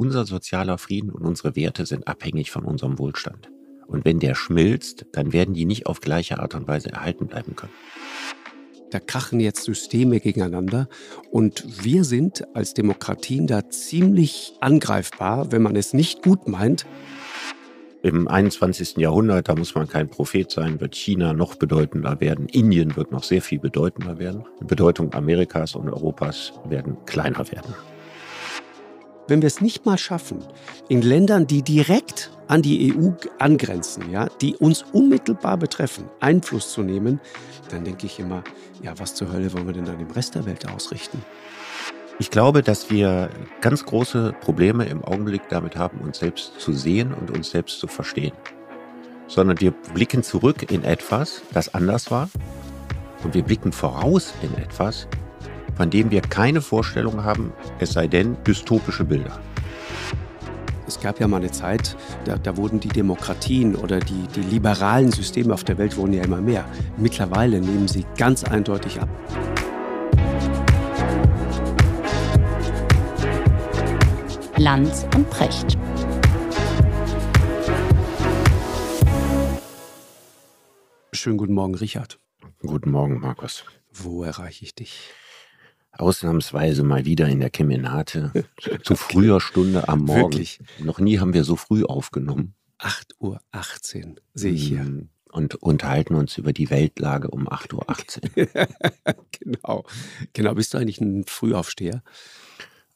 Unser sozialer Frieden und unsere Werte sind abhängig von unserem Wohlstand. Und wenn der schmilzt, dann werden die nicht auf gleiche Art und Weise erhalten bleiben können. Da krachen jetzt Systeme gegeneinander und wir sind als Demokratien da ziemlich angreifbar, wenn man es nicht gut meint. Im 21. Jahrhundert, da muss man kein Prophet sein, wird China noch bedeutender werden, Indien wird noch sehr viel bedeutender werden, die Bedeutung Amerikas und Europas werden kleiner werden wenn wir es nicht mal schaffen, in Ländern, die direkt an die EU angrenzen, ja, die uns unmittelbar betreffen, Einfluss zu nehmen, dann denke ich immer, ja, was zur Hölle wollen wir denn an dem Rest der Welt ausrichten? Ich glaube, dass wir ganz große Probleme im Augenblick damit haben, uns selbst zu sehen und uns selbst zu verstehen. Sondern wir blicken zurück in etwas, das anders war, und wir blicken voraus in etwas, von dem wir keine Vorstellung haben, es sei denn dystopische Bilder. Es gab ja mal eine Zeit, da, da wurden die Demokratien oder die, die, liberalen Systeme auf der Welt wurden ja immer mehr. Mittlerweile nehmen sie ganz eindeutig ab. Lanz und Precht. Schönen guten Morgen, Richard. Guten Morgen, Markus. Wo erreiche ich dich? Ausnahmsweise mal wieder in der Kemenate zu früher Stunde am Morgen. Wirklich? Noch nie haben wir so früh aufgenommen. 8.18 Uhr sehe ich hier. Mm, und unterhalten uns über die Weltlage um 8.18 Uhr. genau. Genau. Bist du eigentlich ein Frühaufsteher?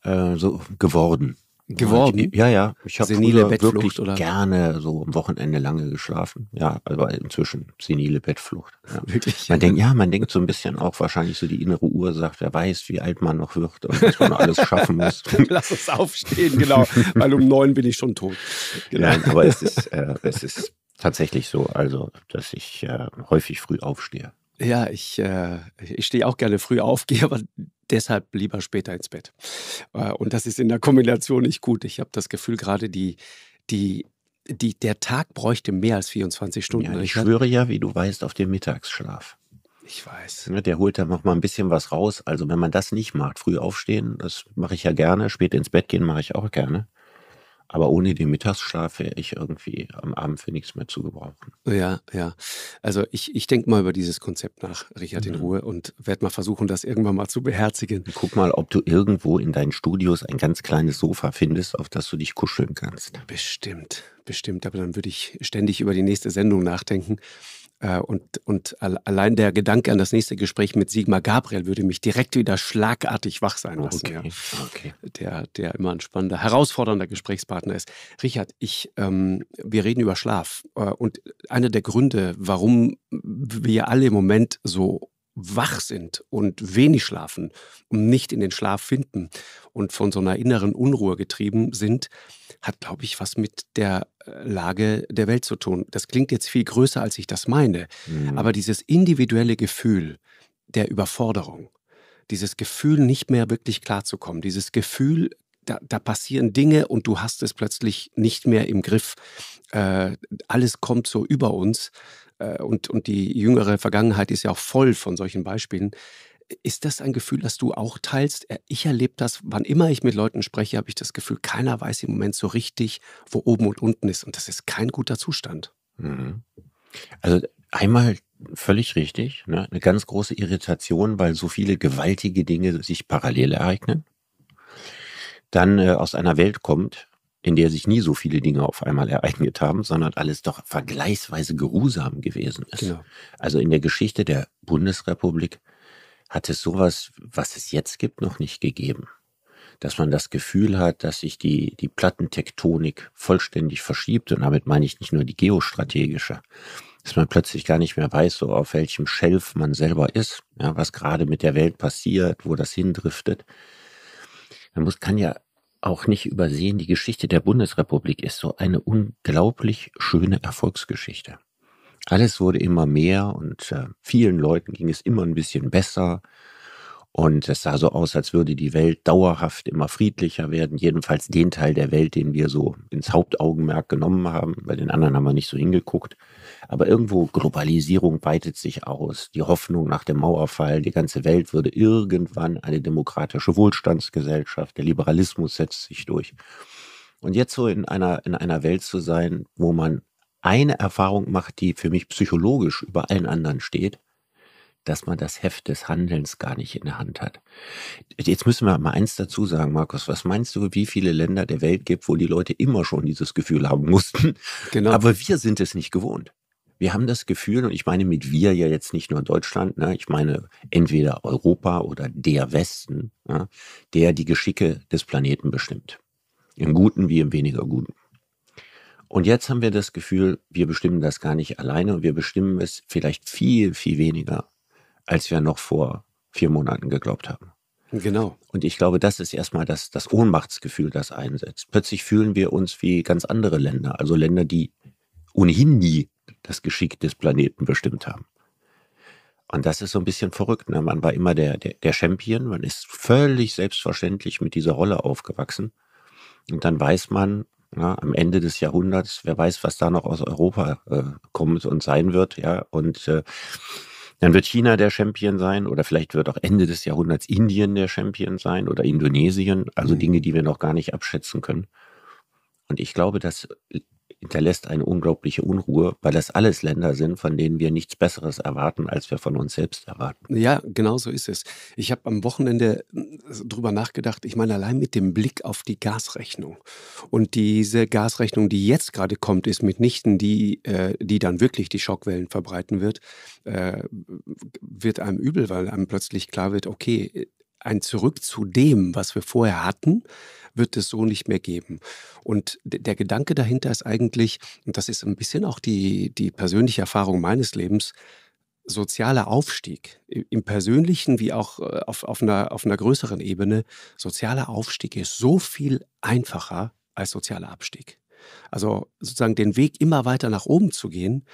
Äh, so geworden geworden. Ja, ja. Ich habe wirklich oder? gerne so am Wochenende lange geschlafen. Ja, aber also inzwischen senile Bettflucht. Ja. Wirklich? Man denkt, ja, man denkt so ein bisschen auch wahrscheinlich so die innere Uhr sagt, wer weiß, wie alt man noch wird und was man alles schaffen muss. Lass uns aufstehen, genau, weil um neun bin ich schon tot. Genau. Nein, aber es ist, äh, es ist tatsächlich so, also, dass ich äh, häufig früh aufstehe. Ja, ich, äh, ich stehe auch gerne früh auf, gehe aber deshalb lieber später ins Bett. Äh, und das ist in der Kombination nicht gut. Ich habe das Gefühl, gerade die, die, die, der Tag bräuchte mehr als 24 Stunden. Ja, ich schwöre ja, wie du weißt, auf den Mittagsschlaf. Ich weiß. Ne, der holt dann noch mal ein bisschen was raus. Also wenn man das nicht macht, früh aufstehen, das mache ich ja gerne, spät ins Bett gehen mache ich auch gerne. Aber ohne den Mittagsschlaf wäre ich irgendwie am Abend für nichts mehr zu gebrauchen. Ja, ja. Also ich, ich denke mal über dieses Konzept nach, Richard, in mhm. Ruhe und werde mal versuchen, das irgendwann mal zu beherzigen. Guck mal, ob du irgendwo in deinen Studios ein ganz kleines Sofa findest, auf das du dich kuscheln kannst. Bestimmt, bestimmt. Aber dann würde ich ständig über die nächste Sendung nachdenken. Äh, und, und allein der Gedanke an das nächste Gespräch mit Sigmar Gabriel würde mich direkt wieder schlagartig wach sein lassen. Okay. Ja. Okay. Der, der immer ein spannender, herausfordernder Gesprächspartner ist. Richard, ich, ähm, wir reden über Schlaf. Äh, und einer der Gründe, warum wir alle im Moment so wach sind und wenig schlafen und nicht in den Schlaf finden und von so einer inneren Unruhe getrieben sind, hat, glaube ich, was mit der äh, Lage der Welt zu tun. Das klingt jetzt viel größer, als ich das meine, mhm. aber dieses individuelle Gefühl der Überforderung, dieses Gefühl, nicht mehr wirklich klarzukommen, dieses Gefühl, da, da, passieren Dinge und du hast es plötzlich nicht mehr im Griff. Äh, alles kommt so über uns äh, und, und die jüngere Vergangenheit ist ja auch voll von solchen Beispielen. Ist das ein Gefühl, das du auch teilst? Äh, ich erlebe das, wann immer ich mit Leuten spreche, habe ich das Gefühl, keiner weiß im Moment so richtig, wo oben und unten ist. Und das ist kein guter Zustand. Mhm. Also einmal völlig richtig, ne? eine ganz große Irritation, weil so viele gewaltige Dinge sich parallel ereignen dann äh, aus einer Welt kommt, in der sich nie so viele Dinge auf einmal ereignet haben, sondern alles doch vergleichsweise geruhsam gewesen ist. Genau. Also in der Geschichte der Bundesrepublik hat es sowas, was es jetzt gibt, noch nicht gegeben. Dass man das Gefühl hat, dass sich die, die Plattentektonik vollständig verschiebt, und damit meine ich nicht nur die geostrategische, dass man plötzlich gar nicht mehr weiß, so auf welchem Schelf man selber ist, ja, was gerade mit der Welt passiert, wo das hindriftet. Man muss, kann ja auch nicht übersehen, die Geschichte der Bundesrepublik ist so eine unglaublich schöne Erfolgsgeschichte. Alles wurde immer mehr und äh, vielen Leuten ging es immer ein bisschen besser. Und es sah so aus, als würde die Welt dauerhaft immer friedlicher werden. Jedenfalls den Teil der Welt, den wir so ins Hauptaugenmerk genommen haben. Bei den anderen haben wir nicht so hingeguckt. Aber irgendwo Globalisierung weitet sich aus. Die Hoffnung nach dem Mauerfall, die ganze Welt würde irgendwann eine demokratische Wohlstandsgesellschaft. Der Liberalismus setzt sich durch. Und jetzt so in einer, in einer Welt zu sein, wo man eine Erfahrung macht, die für mich psychologisch über allen anderen steht, dass man das Heft des Handelns gar nicht in der Hand hat. Jetzt müssen wir mal eins dazu sagen, Markus. Was meinst du, wie viele Länder der Welt gibt, wo die Leute immer schon dieses Gefühl haben mussten? Genau. Aber wir sind es nicht gewohnt. Wir haben das Gefühl, und ich meine mit wir ja jetzt nicht nur Deutschland, ne, ich meine entweder Europa oder der Westen, ja, der die Geschicke des Planeten bestimmt. Im Guten wie im weniger Guten. Und jetzt haben wir das Gefühl, wir bestimmen das gar nicht alleine und wir bestimmen es vielleicht viel, viel weniger als wir noch vor vier Monaten geglaubt haben. Genau. Und ich glaube, das ist erstmal das, das Ohnmachtsgefühl, das einsetzt. Plötzlich fühlen wir uns wie ganz andere Länder, also Länder, die ohnehin nie das Geschick des Planeten bestimmt haben. Und das ist so ein bisschen verrückt. Ne? Man war immer der, der, der Champion, man ist völlig selbstverständlich mit dieser Rolle aufgewachsen. Und dann weiß man, na, ne, am Ende des Jahrhunderts, wer weiß, was da noch aus Europa äh, kommt und sein wird, ja. Und äh, dann wird China der Champion sein oder vielleicht wird auch Ende des Jahrhunderts Indien der Champion sein oder Indonesien. Also mhm. Dinge, die wir noch gar nicht abschätzen können. Und ich glaube, dass hinterlässt eine unglaubliche Unruhe, weil das alles Länder sind, von denen wir nichts Besseres erwarten, als wir von uns selbst erwarten. Ja, genau so ist es. Ich habe am Wochenende äh, drüber nachgedacht, ich meine, allein mit dem Blick auf die Gasrechnung. Und diese Gasrechnung, die jetzt gerade kommt, ist mitnichten die, äh, die dann wirklich die Schockwellen verbreiten wird, äh, wird einem übel, weil einem plötzlich klar wird, okay, ein Zurück zu dem, was wir vorher hatten, wird es so nicht mehr geben. Und der Gedanke dahinter ist eigentlich, und das ist ein bisschen auch die, die persönliche Erfahrung meines Lebens, sozialer Aufstieg, im persönlichen wie auch äh, auf, auf, einer, auf einer größeren Ebene, sozialer Aufstieg ist so viel einfacher als sozialer Abstieg. Also sozusagen den Weg immer weiter nach oben zu gehen,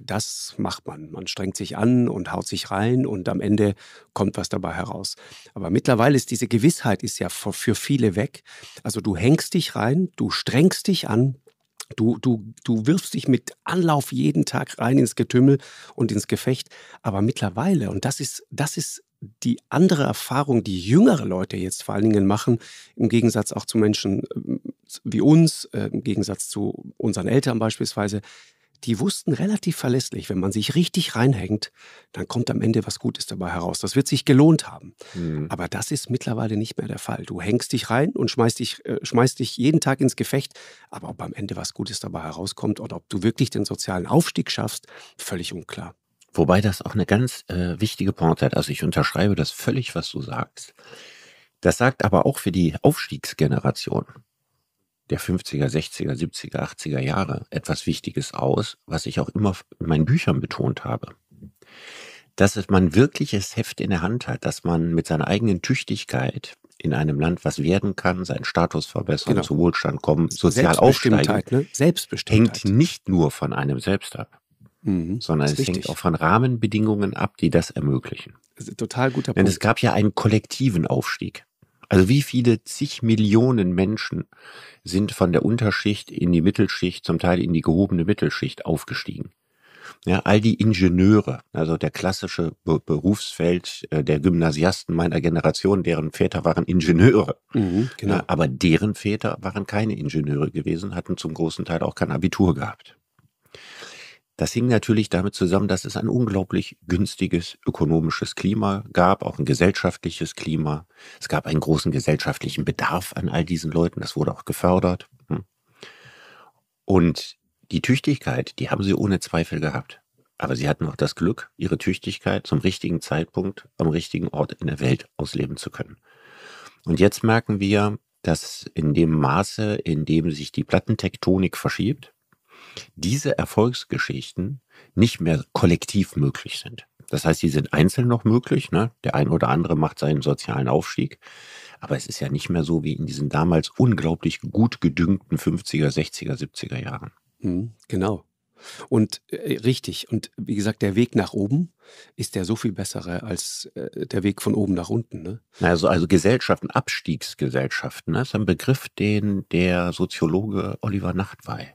das macht man. Man strengt sich an und haut sich rein und am Ende kommt was dabei heraus. Aber mittlerweile ist diese Gewissheit ist ja für viele weg. Also du hängst dich rein, du strengst dich an, Du, du, du wirfst dich mit Anlauf jeden Tag rein ins Getümmel und ins Gefecht. Aber mittlerweile, und das ist, das ist die andere Erfahrung, die jüngere Leute jetzt vor allen Dingen machen, im Gegensatz auch zu Menschen äh, wie uns, äh, im Gegensatz zu unseren Eltern beispielsweise, die wussten relativ verlässlich, wenn man sich richtig reinhängt, dann kommt am Ende was Gutes dabei heraus. Das wird sich gelohnt haben. Mhm. Aber das ist mittlerweile nicht mehr der Fall. Du hängst dich rein und schmeißt dich, äh, schmeißt dich jeden Tag ins Gefecht. Aber ob am Ende was Gutes dabei herauskommt oder ob du wirklich den sozialen Aufstieg schaffst, völlig unklar. Wobei das auch eine ganz äh, wichtige Pointe hat. Also ich unterschreibe das völlig, was du sagst. Das sagt aber auch für die Aufstiegsgeneration der 50er, 60er, 70er, 80er Jahre etwas Wichtiges aus, was ich auch immer in meinen Büchern betont habe. Dass man wirkliches Heft in der Hand hat, dass man mit seiner eigenen Tüchtigkeit in einem Land was werden kann, seinen Status verbessern, genau. zu Wohlstand kommen, sozial aufsteigen, ne? Selbstbestimmtheit hängt nicht nur von einem selbst ab. Mhm, sondern es richtig. hängt auch von Rahmenbedingungen ab, die das ermöglichen. Das ist ein total guter Punkt. Denn es gab ja einen kollektiven Aufstieg. Also wie viele zig Millionen Menschen sind von der Unterschicht in die Mittelschicht, zum Teil in die gehobene Mittelschicht aufgestiegen? Ja, all die Ingenieure, also der klassische Be Berufsfeld äh, der Gymnasiasten meiner Generation, deren Väter waren Ingenieure. Mhm, genau. ja, aber deren Väter waren keine Ingenieure gewesen, hatten zum großen Teil auch kein Abitur gehabt. Das hing natürlich damit zusammen, dass es ein unglaublich günstiges ökonomisches Klima gab, auch ein gesellschaftliches Klima. Es gab einen großen gesellschaftlichen Bedarf an all diesen Leuten, das wurde auch gefördert. Hm. Und die Tüchtigkeit, die haben sie ohne Zweifel gehabt. Aber sie hatten auch das Glück, ihre Tüchtigkeit zum richtigen Zeitpunkt am richtigen Ort in der Welt ausleben zu können. Und jetzt merken wir, dass in dem Maße, in dem sich die Plattentektonik verschiebt, diese Erfolgsgeschichten nicht mehr kollektiv möglich sind. Das heißt, sie sind einzeln noch möglich. Ne? Der ein oder andere macht seinen sozialen Aufstieg. Aber es ist ja nicht mehr so wie in diesen damals unglaublich gut gedüngten 50er, 60er, 70er Jahren. Mhm, genau. Und äh, richtig. Und wie gesagt, der Weg nach oben ist der so viel besser als äh, der Weg von oben nach unten. Ne? Also, also Gesellschaften, Abstiegsgesellschaften, ne? das ist ein Begriff, den der Soziologe Oliver Nachtwey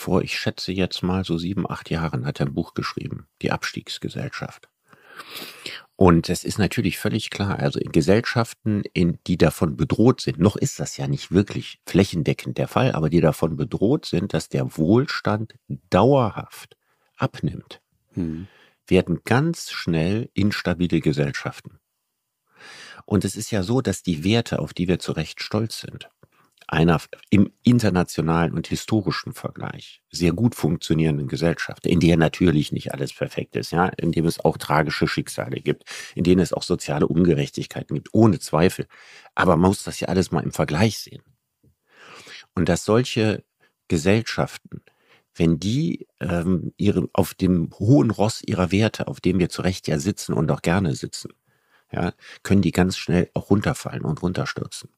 vor, ich schätze jetzt mal so sieben, acht Jahren hat er ein Buch geschrieben, die Abstiegsgesellschaft. Und es ist natürlich völlig klar, also in Gesellschaften, in, die davon bedroht sind, noch ist das ja nicht wirklich flächendeckend der Fall, aber die davon bedroht sind, dass der Wohlstand dauerhaft abnimmt, hm. werden ganz schnell instabile Gesellschaften. Und es ist ja so, dass die Werte, auf die wir zu Recht stolz sind, einer im internationalen und historischen Vergleich sehr gut funktionierenden Gesellschaft, in der natürlich nicht alles perfekt ist, ja, in dem es auch tragische Schicksale gibt, in denen es auch soziale Ungerechtigkeiten gibt, ohne Zweifel. Aber man muss das ja alles mal im Vergleich sehen. Und dass solche Gesellschaften, wenn die ähm, ihre, auf dem hohen Ross ihrer Werte, auf dem wir zu Recht ja sitzen und auch gerne sitzen, ja, können die ganz schnell auch runterfallen und runterstürzen.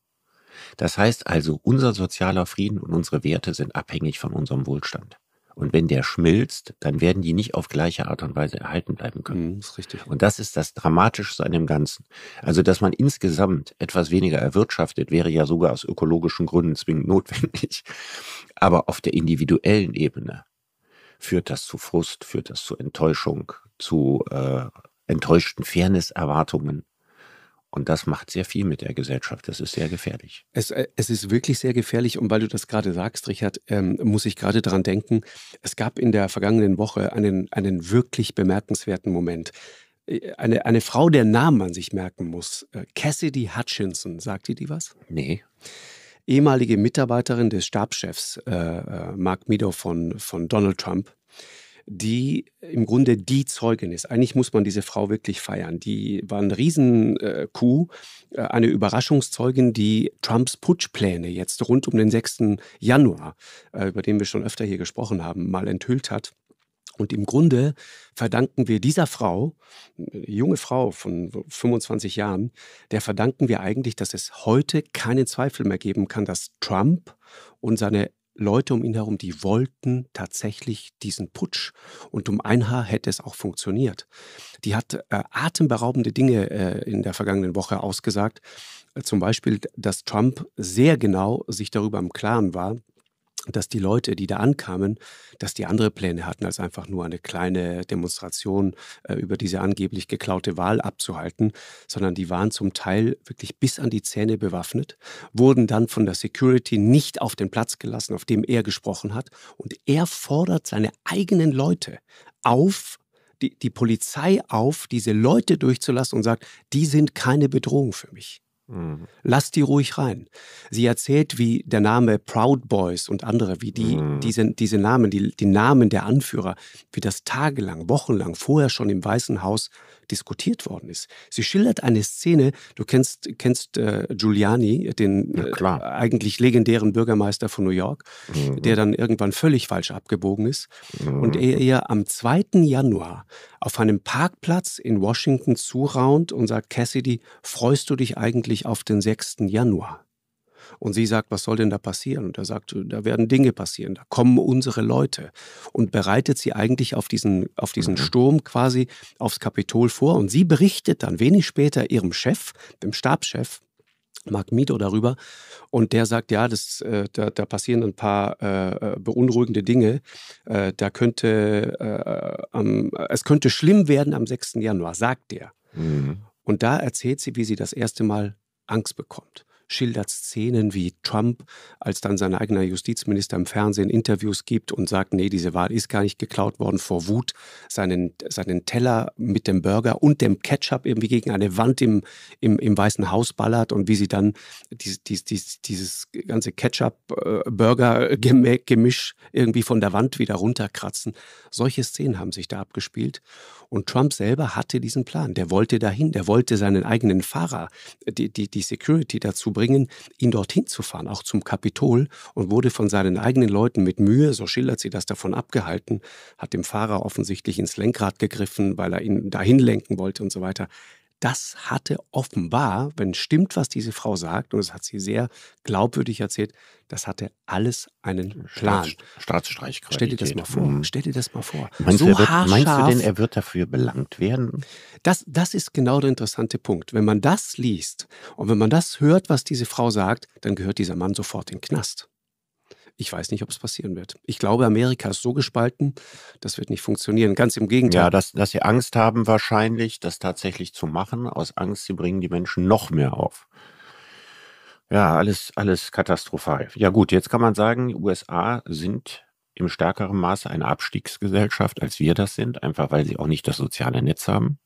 Das heißt also, unser sozialer Frieden und unsere Werte sind abhängig von unserem Wohlstand. Und wenn der schmilzt, dann werden die nicht auf gleiche Art und Weise erhalten bleiben können. Das mhm, ist richtig. Und das ist das Dramatischste an dem Ganzen. Also, dass man insgesamt etwas weniger erwirtschaftet, wäre ja sogar aus ökologischen Gründen zwingend notwendig. Aber auf der individuellen Ebene führt das zu Frust, führt das zu Enttäuschung, zu äh, enttäuschten Fairness-Erwartungen und das macht sehr viel mit der Gesellschaft. Das ist sehr gefährlich. Es, äh, es ist wirklich sehr gefährlich. Und weil du das gerade sagst, Richard, ähm, muss ich gerade daran denken, es gab in der vergangenen Woche einen, einen wirklich bemerkenswerten Moment. Äh, eine, eine Frau, der Namen man sich merken muss, äh, Cassidy Hutchinson, sagt ihr die was? Nee. Ehemalige Mitarbeiterin des Stabschefs äh, Mark Meadow von, von Donald Trump die äh, im Grunde die Zeugin ist. Eigentlich muss man diese Frau wirklich feiern. Die war ein Riesen-Coup, äh, äh, eine Überraschungszeugin, die Trumps Putschpläne jetzt rund um den 6. Januar, über den wir schon öfter hier gesprochen haben, mal enthüllt hat. Und im Grunde verdanken wir dieser Frau, junge Frau von 25 Jahren, der verdanken wir eigentlich, dass es heute keinen Zweifel mehr geben kann, dass Trump und seine Leute um ihn herum, die wollten tatsächlich diesen Putsch. Und um ein Haar hätte es auch funktioniert. Die hat äh, atemberaubende Dinge äh, in der vergangenen Woche ausgesagt. zum Beispiel, dass Trump sehr genau sich darüber im Klaren war, dass die Leute, die da ankamen, dass die andere Pläne hatten, als einfach nur eine kleine Demonstration äh, über diese angeblich geklaute Wahl abzuhalten, sondern die waren zum Teil wirklich bis an die Zähne bewaffnet, wurden dann von der Security nicht auf den Platz gelassen, auf dem er gesprochen hat. Und er fordert seine eigenen Leute auf, die, die Polizei auf, diese Leute durchzulassen und sagt, die sind keine Bedrohung für mich. Mhm. Lasst die ruhig rein. Sie erzählt, wie der Name Proud Boys und andere, wie die, mhm. diese, diese Namen, die, die Namen der Anführer, wie das tagelang, wochenlang vorher schon im Weißen Haus diskutiert worden ist. Sie schildert eine Szene, du kennst, kennst äh, Giuliani, den äh, eigentlich legendären Bürgermeister von New York, mhm. der dann irgendwann völlig falsch abgebogen ist mhm. und er ihr am 2. Januar auf einem Parkplatz in Washington zuraunt und sagt, Cassidy, freust du dich eigentlich auf den 6. Januar? Und sie sagt, was soll denn da passieren? Und er sagt, da werden Dinge passieren, da kommen unsere Leute. Und bereitet sie eigentlich auf diesen, auf diesen mhm. Sturm quasi aufs Kapitol vor. Und sie berichtet dann wenig später ihrem Chef, dem Stabschef, Mark Mito darüber. Und der sagt, ja, das, äh, da, da, passieren ein paar äh, äh beunruhigende Dinge. Äh, da könnte, äh, am, es könnte schlimm werden am 6. Januar, sagt der. Mhm. Und da erzählt sie, wie sie das erste Mal Angst bekommt schildert Szenen wie Trump, als dann sein eigener Justizminister im Fernsehen Interviews gibt und sagt, nee, diese Wahl ist gar nicht geklaut worden vor Wut, seinen, seinen Teller mit dem Burger und dem Ketchup irgendwie gegen eine Wand im, im, im Weißen Haus ballert und wie sie dann dies, dies, dies, dieses ganze Ketchup-Burger-Gemisch äh, äh, irgendwie von der Wand wieder runterkratzen. Solche Szenen haben sich da abgespielt. Und Trump selber hatte diesen Plan. Der wollte dahin, der wollte seinen eigenen Fahrer, die, die, die Security dazu bringen, bringen, ihn dorthin zu fahren, auch zum Kapitol, und wurde von seinen eigenen Leuten mit Mühe, so schildert sie das, davon abgehalten, hat dem Fahrer offensichtlich ins Lenkrad gegriffen, weil er ihn dahin lenken wollte und so weiter das hatte offenbar, wenn stimmt, was diese Frau sagt, und das hat sie sehr glaubwürdig erzählt, das hatte alles einen Plan. Staats, Staatsstreichqualität. Stell dir das mal vor. Mhm. Stell dir das mal vor. Meinst, so du, wird, meinst du denn, er wird dafür belangt werden? Das, das ist genau der interessante Punkt. Wenn man das liest und wenn man das hört, was diese Frau sagt, dann gehört dieser Mann sofort in den Knast. Ich weiß nicht, ob es passieren wird. Ich glaube, Amerika ist so gespalten, das wird nicht funktionieren. Ganz im Gegenteil. Ja, dass, dass sie Angst haben wahrscheinlich, das tatsächlich zu machen. Aus Angst, sie bringen die Menschen noch mehr auf. Ja, alles, alles katastrophal. Ja gut, jetzt kann man sagen, die USA sind im stärkeren Maße eine Abstiegsgesellschaft, als wir das sind, einfach weil sie auch nicht das soziale Netz haben.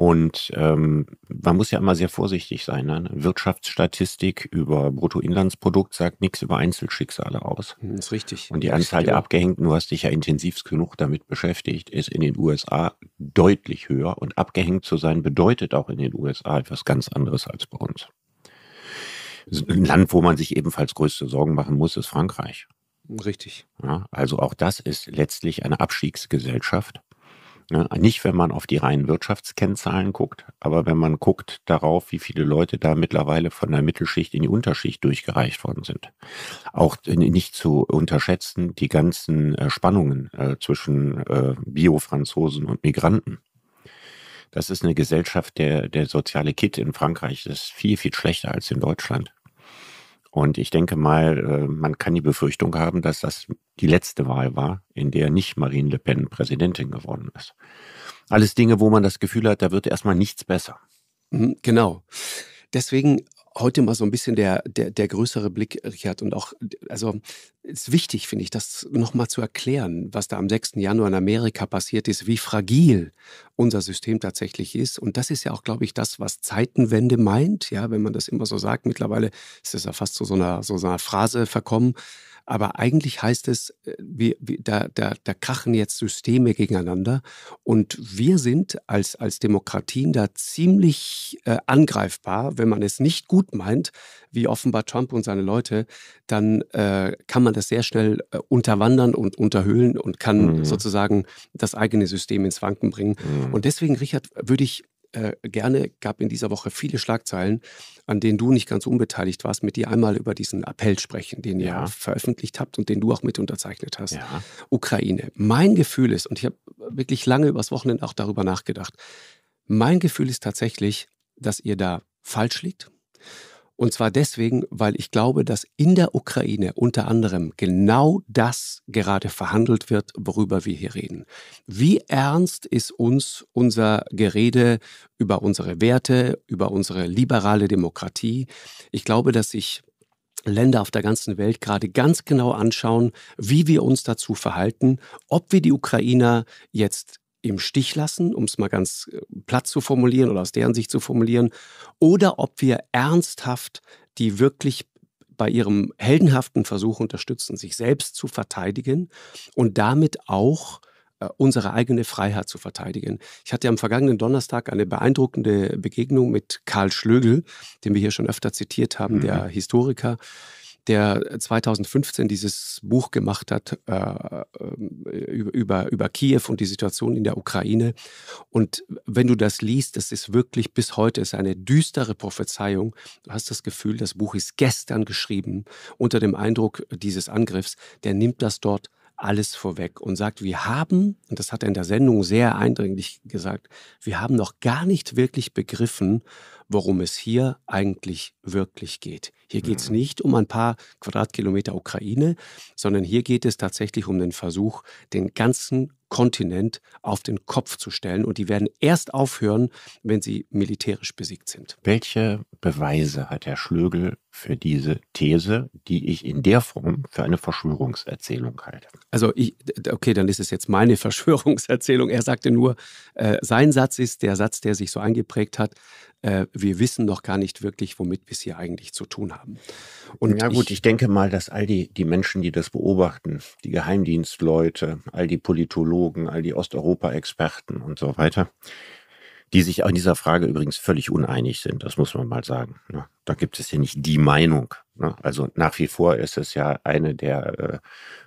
Und ähm, man muss ja immer sehr vorsichtig sein. Ne? Wirtschaftsstatistik über Bruttoinlandsprodukt sagt nichts über Einzelschicksale aus. Das hm, ist richtig. Und die Anzahl der genau. Abgehängten, du hast dich ja intensivst genug damit beschäftigt, ist in den USA deutlich höher. Und abgehängt zu sein bedeutet auch in den USA etwas ganz anderes als bei uns. Ein Land, wo man sich ebenfalls größte Sorgen machen muss, ist Frankreich. Richtig. Ja, also auch das ist letztlich eine Abstiegsgesellschaft Ne? Nicht, wenn man auf die reinen Wirtschaftskennzahlen guckt, aber wenn man guckt darauf, wie viele Leute da mittlerweile von der Mittelschicht in die Unterschicht durchgereicht worden sind. Auch nicht zu unterschätzen die ganzen äh, Spannungen äh, zwischen äh, Bio-Franzosen und Migranten. Das ist eine Gesellschaft, der, der soziale Kit in Frankreich ist viel, viel schlechter als in Deutschland. Und ich denke mal, äh, man kann die Befürchtung haben, dass das die letzte Wahl war, in der nicht Marine Le Pen Präsidentin geworden ist. Alles Dinge, wo man das Gefühl hat, da wird erstmal nichts besser. Mhm, genau. Deswegen heute mal so ein bisschen der, der, der größere Blick, äh, Richard. Und auch, also ist wichtig, finde ich, das nochmal zu erklären, was da am 6. Januar in Amerika passiert ist, wie fragil unser System tatsächlich ist. Und das ist ja auch, glaube ich, das, was Zeitenwende meint. Ja, wenn man das immer so sagt, mittlerweile ist es ja fast zu so einer, so einer Phrase verkommen. Aber eigentlich heißt es, äh, wir, wir, da, da, da krachen jetzt Systeme gegeneinander und wir sind als, als Demokratien da ziemlich äh, angreifbar. Wenn man es nicht gut meint, wie offenbar Trump und seine Leute, dann äh, kann man das sehr schnell äh, unterwandern und unterhöhlen und kann mhm. sozusagen das eigene System ins Wanken bringen. Mhm. Und deswegen, Richard, würde ich äh, gerne, gab in dieser Woche viele Schlagzeilen, an denen du nicht ganz unbeteiligt warst, mit dir einmal über diesen Appell sprechen, den ja. ihr veröffentlicht habt und den du auch mit unterzeichnet hast. Ja. Ukraine. Mein Gefühl ist, und ich habe wirklich lange übers Wochenende auch darüber nachgedacht, mein Gefühl ist tatsächlich, dass ihr da falsch liegt und zwar deswegen, weil ich glaube, dass in der Ukraine unter anderem genau das gerade verhandelt wird, worüber wir hier reden. Wie ernst ist uns unser Gerede über unsere Werte, über unsere liberale Demokratie? Ich glaube, dass sich Länder auf der ganzen Welt gerade ganz genau anschauen, wie wir uns dazu verhalten, ob wir die Ukrainer jetzt im Stich lassen, um es mal ganz äh, platt zu formulieren oder aus deren Sicht zu formulieren, oder ob wir ernsthaft die wirklich bei ihrem heldenhaften Versuch unterstützen, sich selbst zu verteidigen und damit auch äh, unsere eigene Freiheit zu verteidigen. Ich hatte am vergangenen Donnerstag eine beeindruckende Begegnung mit Karl Schlögel, den wir hier schon öfter zitiert haben, mhm. der Historiker, der 2015 äh, dieses Buch gemacht hat äh, ähm, über, über, über Kiew und die Situation in der Ukraine. Und wenn du das liest, das ist wirklich bis heute ist eine düstere Prophezeiung. Du hast das Gefühl, das Buch ist gestern geschrieben unter dem Eindruck dieses Angriffs. Der nimmt das dort alles vorweg und sagt, wir haben, und das hat er in der Sendung sehr eindringlich gesagt, wir haben noch gar nicht wirklich begriffen, worum es hier eigentlich wirklich geht. Hier geht es mhm. nicht um ein paar Quadratkilometer Ukraine, sondern hier geht es tatsächlich um den Versuch, den ganzen Kontinent auf den Kopf zu stellen. Und die werden erst aufhören, wenn sie militärisch besiegt sind. Welche Beweise hat Herr Schlögel für diese These, die ich in der Form für eine Verschwörungserzählung halte? Also ich, okay, dann ist es jetzt meine Verschwörungserzählung. Er sagte nur, äh, sein Satz ist der Satz, der sich so eingeprägt hat, äh, wir wissen noch gar nicht wirklich, womit wir es hier eigentlich zu tun haben. Und ja gut, ich, ich, denke mal, dass all die, die Menschen, die das beobachten, die Geheimdienstleute, all die Politologen, all die Osteuropa-Experten und so weiter, die sich in dieser Frage übrigens völlig uneinig sind. Das muss man mal sagen. Ne? Da gibt es ja nicht die Meinung. Ne? Also nach wie vor ist es ja eine der äh,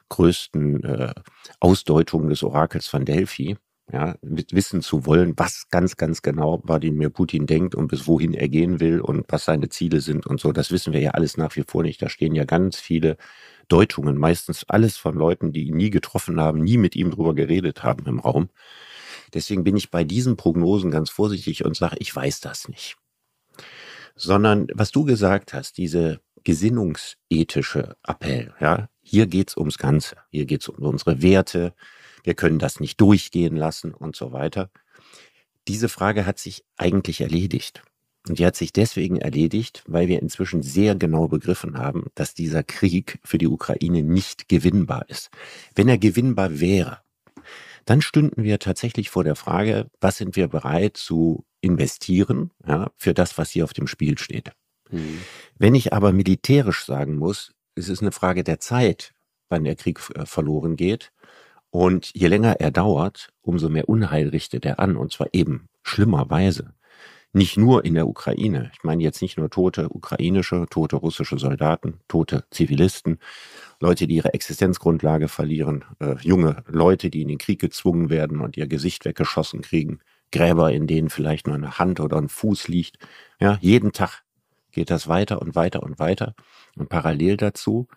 größten äh, Ausdeutungen des Orakels von Delphi. Ja, wissen zu wollen, was ganz, ganz genau Wladimir Putin denkt und bis wohin er gehen will und was seine Ziele sind und so. Das wissen wir ja alles nach wie vor nicht. Da stehen ja ganz viele Deutungen, meistens alles von Leuten, die ihn nie getroffen haben, nie mit ihm drüber geredet haben im Raum. Deswegen bin ich bei diesen Prognosen ganz vorsichtig und sage, ich weiß das nicht. Sondern was du gesagt hast, diese gesinnungsethische Appell, ja, hier geht's ums Ganze, hier geht's um unsere Werte, wir können das nicht durchgehen lassen und so weiter. Diese Frage hat sich eigentlich erledigt. Und die hat sich deswegen erledigt, weil wir inzwischen sehr genau begriffen haben, dass dieser Krieg für die Ukraine nicht gewinnbar ist. Wenn er gewinnbar wäre, dann stünden wir tatsächlich vor der Frage, was sind wir bereit zu investieren ja, für das, was hier auf dem Spiel steht. Mhm. Wenn ich aber militärisch sagen muss, es ist eine Frage der Zeit, wann der Krieg äh, verloren geht. Und je länger er dauert, umso mehr Unheil richtet er an, und zwar eben schlimmerweise nicht nur in der Ukraine. Ich meine jetzt nicht nur tote ukrainische, tote russische Soldaten, tote Zivilisten, Leute, die ihre Existenzgrundlage verlieren, äh, junge Leute, die in den Krieg gezwungen werden und ihr Gesicht weggeschossen kriegen, Gräber, in denen vielleicht nur eine Hand oder ein Fuß liegt. Ja, jeden Tag geht das weiter und weiter und weiter. Und parallel dazu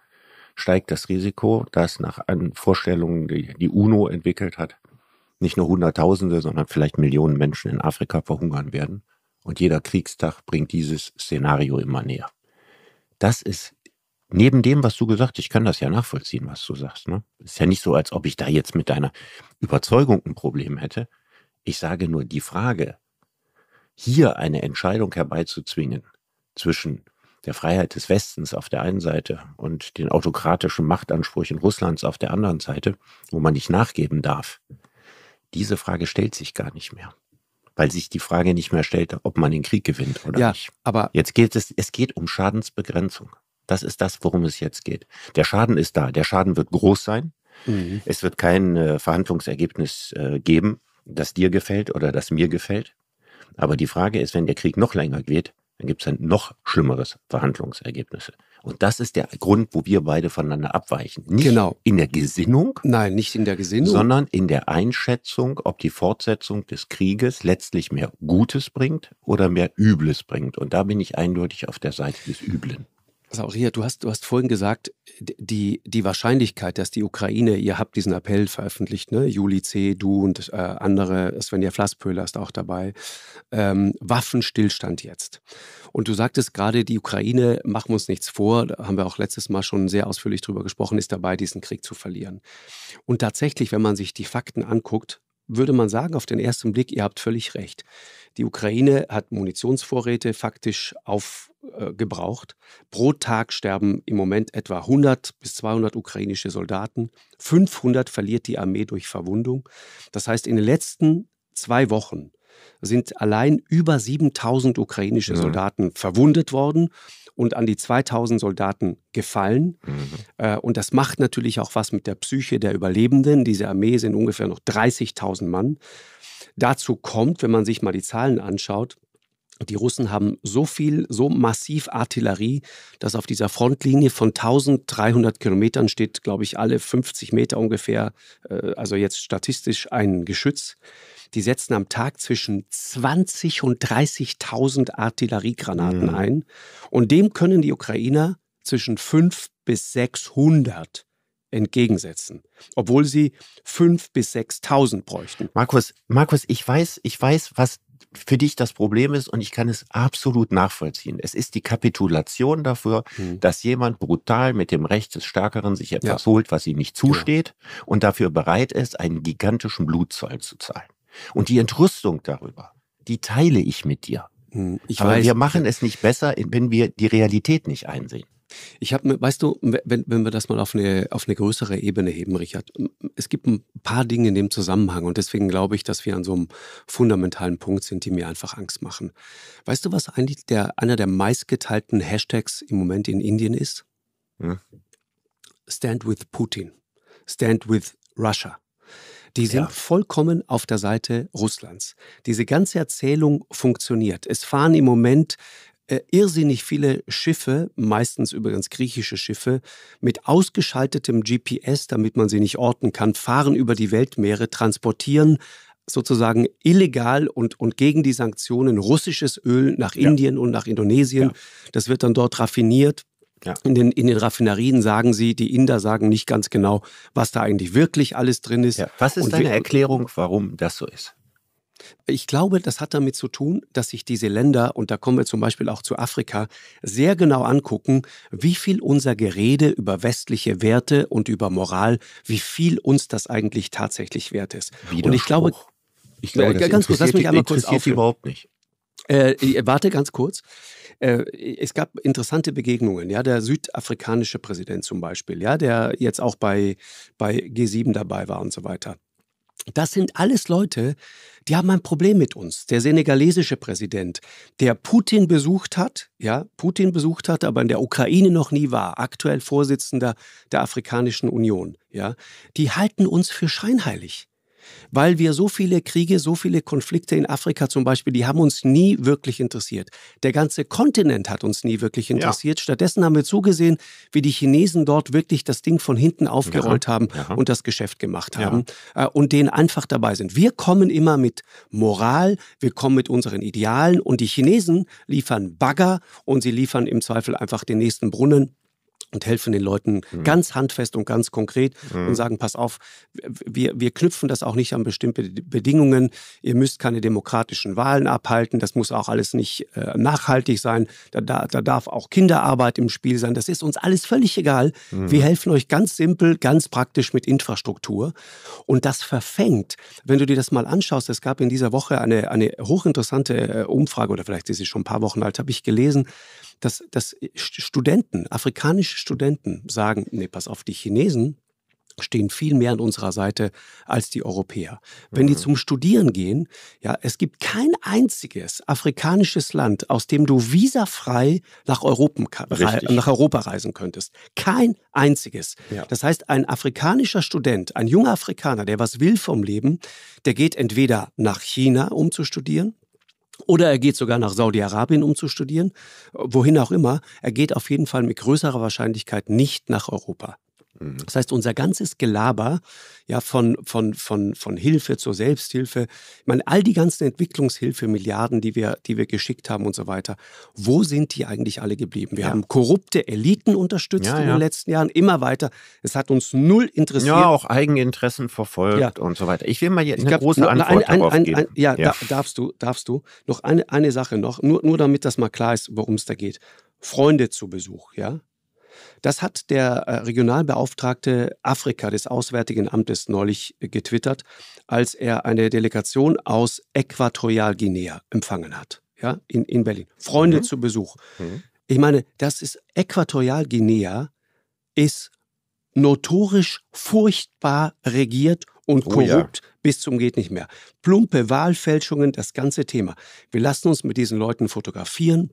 steigt das Risiko, dass nach Vorstellungen, die die UNO entwickelt hat, nicht nur Hunderttausende, sondern vielleicht Millionen Menschen in Afrika verhungern werden, und jeder Kriegstag bringt dieses Szenario immer näher. Das ist neben dem, was du gesagt hast, ich kann das ja nachvollziehen, was du sagst. Ne? Ist ja nicht so, als ob ich da jetzt mit deiner Überzeugung ein Problem hätte. Ich sage nur, die Frage, hier eine Entscheidung herbeizuzwingen zwischen der Freiheit des Westens auf der einen Seite und den autokratischen Machtansprüchen Russlands auf der anderen Seite, wo man nicht nachgeben darf, diese Frage stellt sich gar nicht mehr weil sich die Frage nicht mehr stellt, ob man den Krieg gewinnt oder ja, nicht. Aber jetzt geht es, es geht um Schadensbegrenzung. Das ist das, worum es jetzt geht. Der Schaden ist da. Der Schaden wird groß sein. Mhm. Es wird kein äh, Verhandlungsergebnis äh, geben, das dir gefällt oder das mir gefällt. Aber die Frage ist, wenn der Krieg noch länger geht, dann gibt es ein noch schlimmeres Verhandlungsergebnisse. Und das ist der Grund, wo wir beide voneinander abweichen. Nicht genau. in der Gesinnung. Nein, nicht in der Gesinnung. Sondern in der Einschätzung, ob die Fortsetzung des Krieges letztlich mehr Gutes bringt oder mehr Übles bringt. Und da bin ich eindeutig auf der Seite des Üblen. Sauria, du hast, du hast vorhin gesagt, die, die Wahrscheinlichkeit, dass die Ukraine, ihr habt diesen Appell veröffentlicht, ne? Juli C., du und äh, andere, Svenja Flasspöhler ist auch dabei, ähm, Waffenstillstand jetzt. Und du sagtest gerade, die Ukraine, machen wir uns nichts vor, da haben wir auch letztes Mal schon sehr ausführlich drüber gesprochen, ist dabei, diesen Krieg zu verlieren. Und tatsächlich, wenn man sich die Fakten anguckt, würde man sagen, auf den ersten Blick, ihr habt völlig recht. Die Ukraine hat Munitionsvorräte faktisch auf äh, gebraucht. Pro Tag sterben im Moment etwa 100 bis 200 ukrainische Soldaten. 500 verliert die Armee durch Verwundung. Das heißt, in den letzten zwei Wochen sind allein über 7000 ukrainische mhm. Soldaten verwundet worden und an die 2000 Soldaten gefallen. Mhm. Äh, und das macht natürlich auch was mit der Psyche der Überlebenden. Diese Armee sind ungefähr noch 30.000 Mann. Dazu kommt, wenn man sich mal die Zahlen anschaut, die Russen haben so viel, so massiv Artillerie, dass auf dieser Frontlinie von 1300 Kilometern steht, glaube ich, alle 50 Meter ungefähr, äh, also jetzt statistisch ein Geschütz. Die setzen am Tag zwischen 20 und 30.000 Artilleriegranaten mhm. ein. Und dem können die Ukrainer zwischen 5 bis 600 entgegensetzen, obwohl sie 5 bis 6000 bräuchten. Markus, Markus, ich weiß, ich weiß, was für dich das Problem ist und ich kann es absolut nachvollziehen. Es ist die Kapitulation dafür, mhm. dass jemand brutal mit dem Recht des Stärkeren sich etwas ja. holt, was ihm nicht zusteht ja. und dafür bereit ist, einen gigantischen Blutzoll zu zahlen. Und die Entrüstung darüber, die teile ich mit dir. Mhm. Ich Aber weiß, wir machen es nicht besser, wenn wir die Realität nicht einsehen. Ich habe, weißt du, wenn, wenn wir das mal auf eine, auf eine größere Ebene heben, Richard, es gibt ein paar Dinge in dem Zusammenhang und deswegen glaube ich, dass wir an so einem fundamentalen Punkt sind, die mir einfach Angst machen. Weißt du, was eigentlich der, einer der meistgeteilten Hashtags im Moment in Indien ist? Ja. Stand with Putin. Stand with Russia. Die sind ja. vollkommen auf der Seite Russlands. Diese ganze Erzählung funktioniert. Es fahren im Moment äh, irrsinnig viele Schiffe, meistens übrigens griechische Schiffe, mit ausgeschaltetem GPS, damit man sie nicht orten kann, fahren über die Weltmeere, transportieren sozusagen illegal und, und gegen die Sanktionen russisches Öl nach ja. Indien und nach Indonesien. Ja. Das wird dann dort raffiniert. Ja. In, den, in den Raffinerien sagen sie, die Inder sagen nicht ganz genau, was da eigentlich wirklich alles drin ist. Was ist und deine Erklärung, warum das so ist? Ich glaube, das hat damit zu tun, dass sich diese Länder, und da kommen wir zum Beispiel auch zu Afrika, sehr genau angucken, wie viel unser Gerede über westliche Werte und über Moral, wie viel uns das eigentlich tatsächlich wert ist. Und ich glaube, ich glaube, das ganz kurz, lass mich einmal kurz auf. überhaupt nicht. Äh, äh, warte ganz kurz. Äh, es gab interessante Begegnungen. Ja, der südafrikanische Präsident zum Beispiel, ja, der jetzt auch bei, bei G7 dabei war und so weiter. Das sind alles Leute, die haben ein Problem mit uns. Der senegalesische Präsident, der Putin besucht hat, ja, Putin besucht hat, aber in der Ukraine noch nie war, aktuell Vorsitzender der Afrikanischen Union, ja, die halten uns für scheinheilig weil wir so viele Kriege, so viele Konflikte in Afrika zum Beispiel, die haben uns nie wirklich interessiert. Der ganze Kontinent hat uns nie wirklich interessiert. Ja. Stattdessen haben wir zugesehen, wie die Chinesen dort wirklich das Ding von hinten aufgerollt ja. haben ja. und das Geschäft gemacht haben äh, und denen einfach dabei sind. Wir kommen immer mit Moral, wir kommen mit unseren Idealen und die Chinesen liefern Bagger und sie liefern im Zweifel einfach den nächsten Brunnen und helfen den Leuten mhm. ganz handfest und ganz konkret mhm. und sagen, pass auf, wir, wir knüpfen das auch nicht an bestimmte Bedingungen. Ihr müsst keine demokratischen Wahlen abhalten. Das muss auch alles nicht äh, nachhaltig sein. Da, da, da darf auch Kinderarbeit im Spiel sein. Das ist uns alles völlig egal. Mhm. Wir helfen euch ganz simpel, ganz praktisch mit Infrastruktur. Und das verfängt. Wenn du dir das mal anschaust, es gab in dieser Woche eine, eine hochinteressante äh, Umfrage oder vielleicht ist sie schon ein paar Wochen alt, habe ich gelesen, dass, dass Studenten, afrikanische Studenten sagen, nee, pass auf, die Chinesen stehen viel mehr an unserer Seite als die Europäer. Wenn mhm. die zum Studieren gehen, ja, es gibt kein einziges afrikanisches Land, aus dem du visafrei nach Europa, nach Europa reisen könntest. Kein einziges. Ja. Das heißt, ein afrikanischer Student, ein junger Afrikaner, der was will vom Leben, der geht entweder nach China, um zu studieren, oder er geht sogar nach Saudi-Arabien, um zu studieren. Äh, wohin auch immer. Er geht auf jeden Fall mit größerer Wahrscheinlichkeit nicht nach Europa. Mhm. Das heißt, unser ganzes Gelaber, ja, von, von, von, von Hilfe zur Selbsthilfe, ich meine, all die ganzen Entwicklungshilfemilliarden, die wir, die wir geschickt haben und so weiter, wo sind die eigentlich alle geblieben? Wir ja. haben korrupte Eliten unterstützt ja, in ja. den letzten Jahren, immer weiter. Es hat uns null interessiert. Ja, auch Eigeninteressen verfolgt und so weiter. Ich will mal jetzt eine glaub, große Antwort ein, ein, darauf ein, geben. ja, da, darfst du, darfst du. Noch eine, eine Sache noch, nur, nur damit das mal klar ist, worum es da geht. Freunde zu Besuch, ja. Das hat der äh, Regionalbeauftragte Afrika des Auswärtigen Amtes neulich äh, getwittert, als er eine Delegation aus Äquatorialguinea empfangen hat, ja, in, in Berlin. Freunde mhm. zu Besuch. Mhm. Ich meine, das ist Äquatorialguinea ist notorisch furchtbar regiert und oh, korrupt ja. bis zum geht nicht mehr. Plumpe Wahlfälschungen, das ganze Thema. Wir lassen uns mit diesen Leuten fotografieren,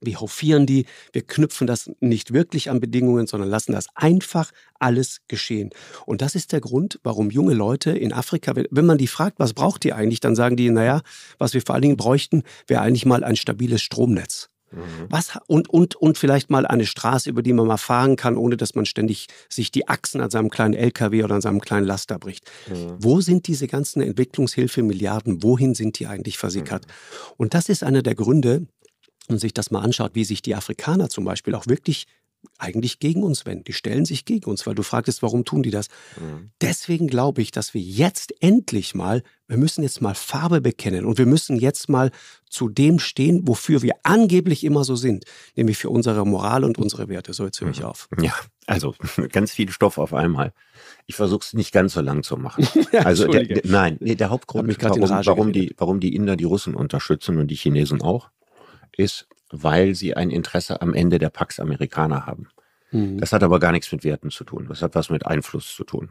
wir hofieren die, wir knüpfen das nicht wirklich an Bedingungen, sondern lassen das einfach alles geschehen. Und das ist der Grund, warum junge Leute in Afrika, wenn man die fragt, was braucht ihr eigentlich, dann sagen die, naja, was wir vor allen Dingen bräuchten, wäre eigentlich mal ein stabiles Stromnetz. Mhm. Was, und, und, und vielleicht mal eine Straße, über die man mal fahren kann, ohne dass man ständig sich die Achsen an seinem kleinen LKW oder an seinem kleinen Laster bricht. Mhm. Wo sind diese ganzen Entwicklungshilfe-Milliarden? Wohin sind die eigentlich versickert? Mhm. Und das ist einer der Gründe, und sich das mal anschaut, wie sich die Afrikaner zum Beispiel auch wirklich eigentlich gegen uns wenden. Die stellen sich gegen uns, weil du fragtest, warum tun die das? Mhm. Deswegen glaube ich, dass wir jetzt endlich mal, wir müssen jetzt mal Farbe bekennen und wir müssen jetzt mal zu dem stehen, wofür wir angeblich immer so sind, nämlich für unsere Moral und unsere Werte. So, jetzt höre ich mhm. auf. Ja, also ganz viel Stoff auf einmal. Ich versuche es nicht ganz so lang zu machen. ja, also der, der, nein, nee, der Hauptgrund, warum, warum, die, warum die Inder die Russen unterstützen und die Chinesen auch, ist, weil sie ein Interesse am Ende der Pax Amerikaner haben. Mhm. Das hat aber gar nichts mit Werten zu tun. Das hat was mit Einfluss zu tun.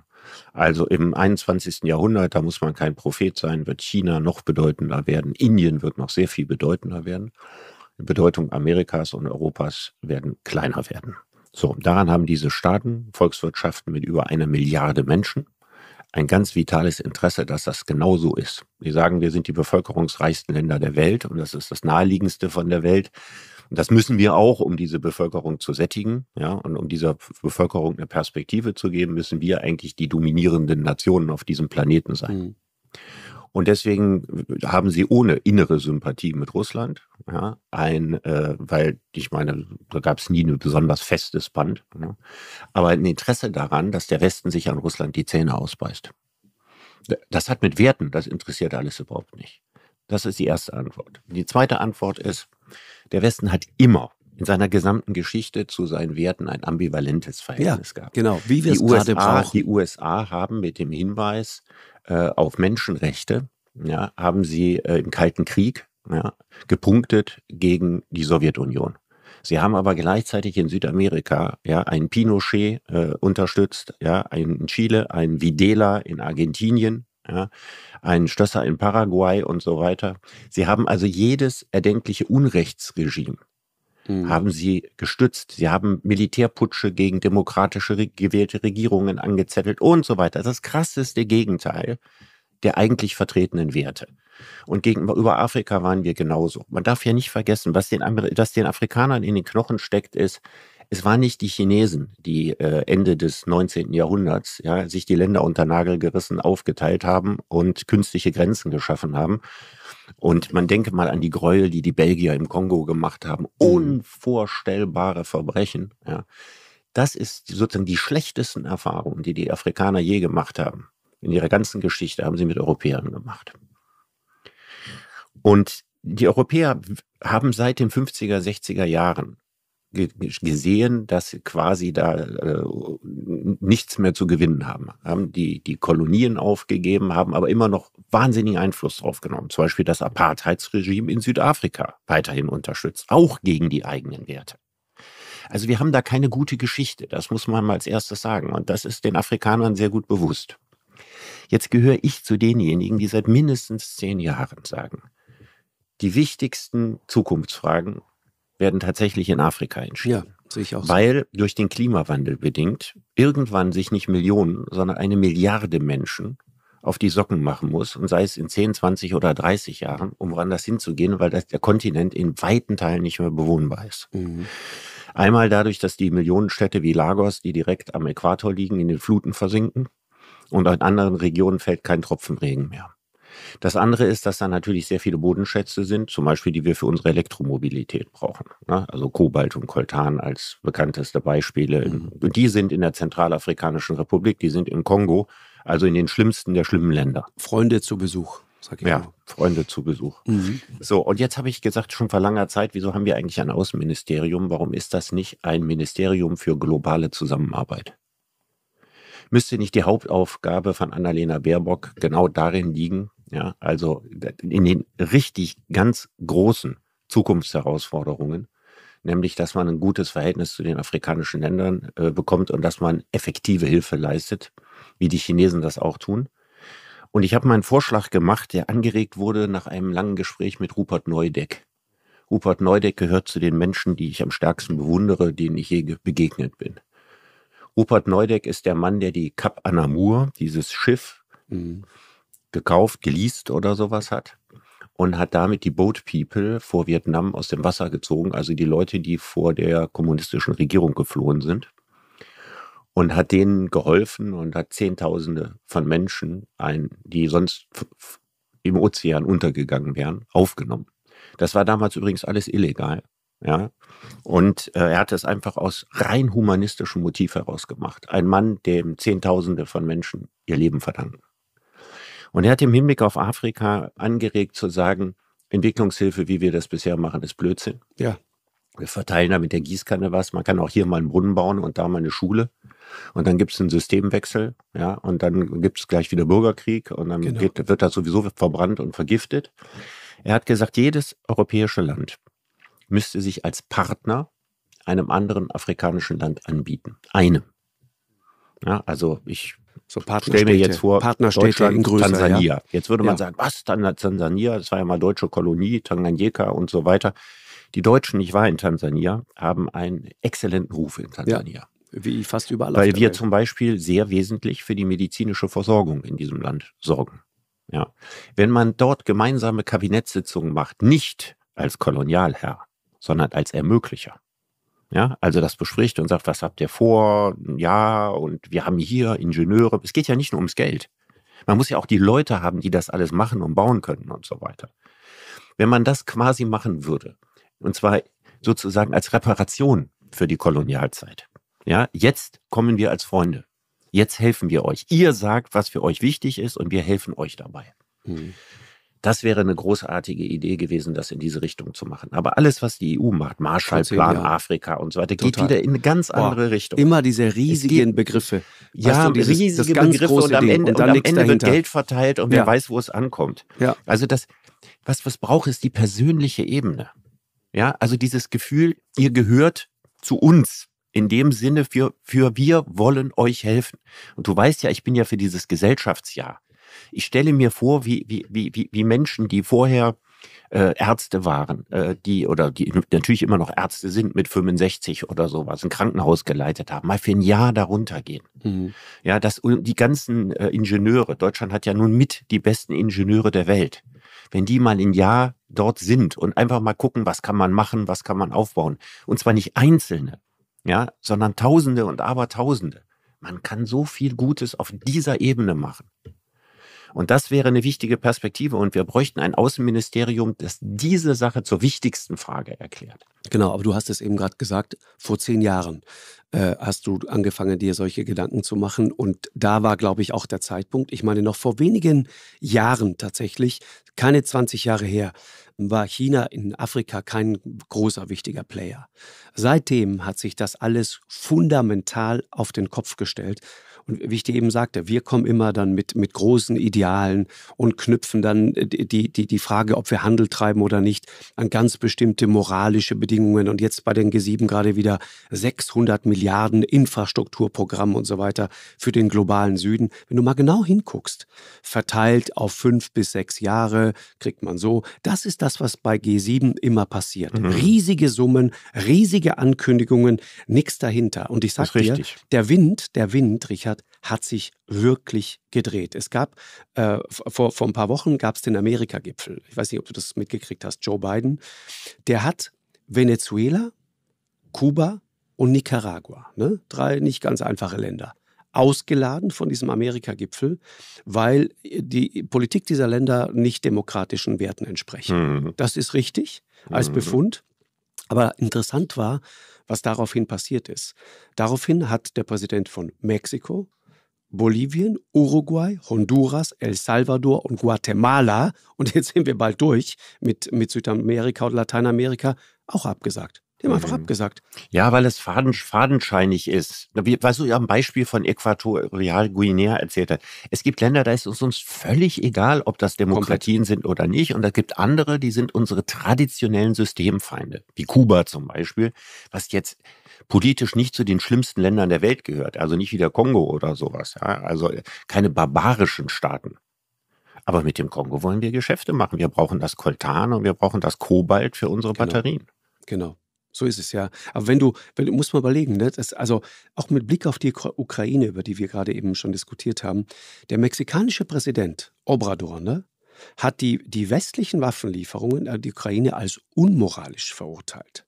Also im 21. Jahrhundert, da muss man kein Prophet sein, wird China noch bedeutender werden. Indien wird noch sehr viel bedeutender werden. Die Bedeutung Amerikas und Europas werden kleiner werden. So, daran haben diese Staaten, Volkswirtschaften mit über einer Milliarde Menschen, ein ganz vitales Interesse, dass das genau so ist. Die sagen, wir sind die bevölkerungsreichsten Länder der Welt und das ist das naheliegendste von der Welt. Und das müssen wir auch, um diese Bevölkerung zu sättigen, ja, und um dieser Bevölkerung eine Perspektive zu geben, müssen wir eigentlich die dominierenden Nationen auf diesem Planeten sein. Mhm. Und deswegen haben sie ohne innere Sympathie mit Russland ja, ein, äh, weil ich meine, da gab es nie ein besonders festes Band, ja, ne? aber ein Interesse daran, dass der Westen sich an Russland die Zähne ausbeißt. Das hat mit Werten, das interessiert alles überhaupt nicht. Das ist die erste Antwort. Die zweite Antwort ist, der Westen hat immer in seiner gesamten Geschichte zu seinen Werten ein ambivalentes Verhältnis ja, gab. Genau, wie wir die es USA, gerade brauchen. Die USA haben mit dem Hinweis äh, auf Menschenrechte, ja, haben sie äh, im Kalten Krieg ja, gepunktet gegen die Sowjetunion. Sie haben aber gleichzeitig in Südamerika ja einen Pinochet äh, unterstützt, ja einen in Chile, einen Videla in Argentinien, ja, einen Stösser in Paraguay und so weiter. Sie haben also jedes erdenkliche Unrechtsregime mhm. haben sie gestützt. Sie haben Militärputsche gegen demokratische gewählte Regierungen angezettelt und so weiter. Das krasseste Gegenteil der eigentlich vertretenen Werte. Und gegenüber Afrika waren wir genauso. Man darf ja nicht vergessen, was den, was den Afrikanern in den Knochen steckt, ist, es waren nicht die Chinesen, die äh, Ende des 19. Jahrhunderts ja, sich die Länder unter Nagel gerissen, aufgeteilt haben und künstliche Grenzen geschaffen haben. Und man denke mal an die Gräuel, die die Belgier im Kongo gemacht haben. Mhm. Unvorstellbare Verbrechen. Ja. Das ist sozusagen die schlechtesten Erfahrungen, die die Afrikaner je gemacht haben. In ihrer ganzen Geschichte haben sie mit Europäern gemacht. Und die Europäer haben seit den 50er, 60er Jahren gesehen, dass sie quasi da äh, nichts mehr zu gewinnen haben. Haben die, die Kolonien aufgegeben, haben aber immer noch wahnsinnigen Einfluss drauf genommen. Zum Beispiel das Apartheidsregime in Südafrika weiterhin unterstützt, auch gegen die eigenen Werte. Also wir haben da keine gute Geschichte, das muss man mal als erstes sagen. Und das ist den Afrikanern sehr gut bewusst. Jetzt gehöre ich zu denjenigen, die seit mindestens zehn Jahren sagen, die wichtigsten Zukunftsfragen werden tatsächlich in Afrika entschieden. Ja, sehe ich auch. Weil durch den Klimawandel bedingt irgendwann sich nicht Millionen, sondern eine Milliarde Menschen auf die Socken machen muss und sei es in 10, 20 oder 30 Jahren, um woanders hinzugehen, weil das, der Kontinent in weiten Teilen nicht mehr bewohnbar ist. Mhm. Einmal dadurch, dass die Millionenstädte wie Lagos, die direkt am Äquator liegen, in den Fluten versinken und in anderen Regionen fällt kein Tropfen Regen mehr. Das andere ist, dass da natürlich sehr viele Bodenschätze sind, zum Beispiel die wir für unsere Elektromobilität brauchen. Ne? Also Kobalt und Coltan als bekannteste Beispiele. Mhm. Und die sind in der Zentralafrikanischen Republik, die sind im Kongo, also in den schlimmsten der schlimmen Länder. Freunde zu Besuch. Sag ich ja, mal. Freunde zu Besuch. Mhm. So, und jetzt habe ich gesagt, schon vor langer Zeit, wieso haben wir eigentlich ein Außenministerium? Warum ist das nicht ein Ministerium für globale Zusammenarbeit? müsste nicht die Hauptaufgabe von Annalena Baerbock genau darin liegen, ja, also in den richtig ganz großen Zukunftsherausforderungen, nämlich dass man ein gutes Verhältnis zu den afrikanischen Ländern äh, bekommt und dass man effektive Hilfe leistet, wie die Chinesen das auch tun. Und ich habe meinen Vorschlag gemacht, der angeregt wurde nach einem langen Gespräch mit Rupert Neudeck. Rupert Neudeck gehört zu den Menschen, die ich am stärksten bewundere, denen ich je begegnet bin. Rupert Neudeck ist der Mann, der die Kap Anamur, dieses Schiff, mhm gekauft, geleast oder sowas hat und hat damit die Boat People vor Vietnam aus dem Wasser gezogen, also die Leute, die vor der kommunistischen Regierung geflohen sind und hat denen geholfen und hat Zehntausende von Menschen, ein, die sonst im Ozean untergegangen wären, aufgenommen. Das war damals übrigens alles illegal. Ja? Und äh, er hat es einfach aus rein humanistischem Motiv heraus gemacht. Ein Mann, dem Zehntausende von Menschen ihr Leben verdanken. Und er hat im Hinblick auf Afrika angeregt zu sagen, Entwicklungshilfe, wie wir das bisher machen, ist Blödsinn. Ja. Wir verteilen da mit der Gießkanne was. Man kann auch hier mal einen Brunnen bauen und da mal eine Schule. Und dann gibt es einen Systemwechsel, ja, und dann gibt es gleich wieder Bürgerkrieg und dann genau. geht, wird das sowieso verbrannt und vergiftet. Er hat gesagt, jedes europäische Land müsste sich als Partner einem anderen afrikanischen Land anbieten. Einem. Ja, also ich so Partnerstädte. Stell mir jetzt vor, Partnerstädte in größer, Tansania. Ja. Jetzt würde man ja. sagen, was, Tansania, das war ja mal deutsche Kolonie, Tanganyika und so weiter. Die Deutschen, ich war in Tansania, haben einen exzellenten Ruf in Tansania. Ja, wie fast überall. Weil wir Welt. zum Beispiel sehr wesentlich für die medizinische Versorgung in diesem Land sorgen. Ja. Wenn man dort gemeinsame Kabinettssitzungen macht, nicht als Kolonialherr, sondern als Ermöglicher, ja, also das bespricht und sagt, was habt ihr vor? Ja, und wir haben hier Ingenieure. Es geht ja nicht nur ums Geld. Man muss ja auch die Leute haben, die das alles machen und bauen können und so weiter. Wenn man das quasi machen würde, und zwar sozusagen als Reparation für die Kolonialzeit. Ja, jetzt kommen wir als Freunde. Jetzt helfen wir euch. Ihr sagt, was für euch wichtig ist und wir helfen euch dabei. Mhm. Das wäre eine großartige Idee gewesen, das in diese Richtung zu machen. Aber alles, was die EU macht, Marshallplan, ja. Afrika und so weiter, geht Total. wieder in eine ganz andere Boah, Richtung. Immer diese riesigen Begriffe. Ja, du, riesige Begriffe und am Ende, und, und am Ende wird Geld verteilt und ja. wer weiß, wo es ankommt. Ja. Also das, was, was braucht es, die persönliche Ebene. Ja, also dieses Gefühl, ihr gehört zu uns. In dem Sinne, für, für wir wollen euch helfen. Und du weißt ja, ich bin ja für dieses Gesellschaftsjahr ich stelle mir vor, wie, wie, wie, wie Menschen, die vorher äh, Ärzte waren, äh, die oder die natürlich immer noch Ärzte sind mit 65 oder sowas, ein Krankenhaus geleitet haben, mal für ein Jahr darunter gehen. Mhm. Ja, das und die ganzen äh, Ingenieure, Deutschland hat ja nun mit die besten Ingenieure der Welt. Wenn die mal ein Jahr dort sind und einfach mal gucken, was kann man machen, was kann man aufbauen. Und zwar nicht einzelne, ja, sondern Tausende und Abertausende. Man kann so viel Gutes auf dieser Ebene machen. Und das wäre eine wichtige Perspektive. Und wir bräuchten ein Außenministerium, das diese Sache zur wichtigsten Frage erklärt. Genau, aber du hast es eben gerade gesagt, vor zehn Jahren äh, hast du angefangen, dir solche Gedanken zu machen. Und da war, glaube ich, auch der Zeitpunkt. Ich meine, noch vor wenigen Jahren tatsächlich, keine 20 Jahre her, war China in Afrika kein großer wichtiger Player. Seitdem hat sich das alles fundamental auf den Kopf gestellt. Und wie ich dir eben sagte, wir kommen immer dann mit, mit großen Idealen und knüpfen dann äh, die, die, die Frage, ob wir Handel treiben oder nicht, an ganz bestimmte moralische Bedingungen. Und jetzt bei den G7 gerade wieder 600 Milliarden Infrastrukturprogramm und so weiter für den globalen Süden. Wenn du mal genau hinguckst, verteilt auf fünf bis sechs Jahre, kriegt man so. Das ist das, was bei G7 immer passiert. Mhm. Riesige Summen, riesige Ankündigungen, nichts dahinter. Und ich sage dir, der Wind, der Wind, Richard, hat, hat sich wirklich gedreht. Es gab äh, vor, vor ein paar Wochen gab es den Amerika-Gipfel. Ich weiß nicht, ob du das mitgekriegt hast. Joe Biden, der hat Venezuela, Kuba und Nicaragua, ne? drei nicht ganz einfache Länder, ausgeladen von diesem Amerika-Gipfel, weil die Politik dieser Länder nicht demokratischen Werten entspricht. Mhm. Das ist richtig als mhm. Befund. Aber interessant war, was daraufhin passiert ist. Daraufhin hat der Präsident von Mexiko, Bolivien, Uruguay, Honduras, El Salvador und Guatemala, und jetzt sind wir bald durch mit, mit Südamerika und Lateinamerika, auch abgesagt. Die haben einfach mhm. abgesagt. Ja, weil es faden, fadenscheinig ist. Weißt du, ja, ein Beispiel von Äquatorial Guinea erzählt hat. Es gibt Länder, da ist es uns völlig egal, ob das Demokratien Komplett. sind oder nicht. Und es gibt andere, die sind unsere traditionellen Systemfeinde. Wie Kuba zum Beispiel, was jetzt politisch nicht zu den schlimmsten Ländern der Welt gehört. Also nicht wie der Kongo oder sowas. Ja? Also äh, keine barbarischen Staaten. Aber mit dem Kongo wollen wir Geschäfte machen. Wir brauchen das Koltan und wir brauchen das Kobalt für unsere genau. Batterien. Genau. So ist es ja. Aber wenn du, wenn, du musst mal überlegen, ne? Das, also auch mit Blick auf die Ukraine, über die wir gerade eben schon diskutiert haben, der mexikanische Präsident Obrador ne, hat die, die westlichen Waffenlieferungen an äh, die Ukraine als unmoralisch verurteilt.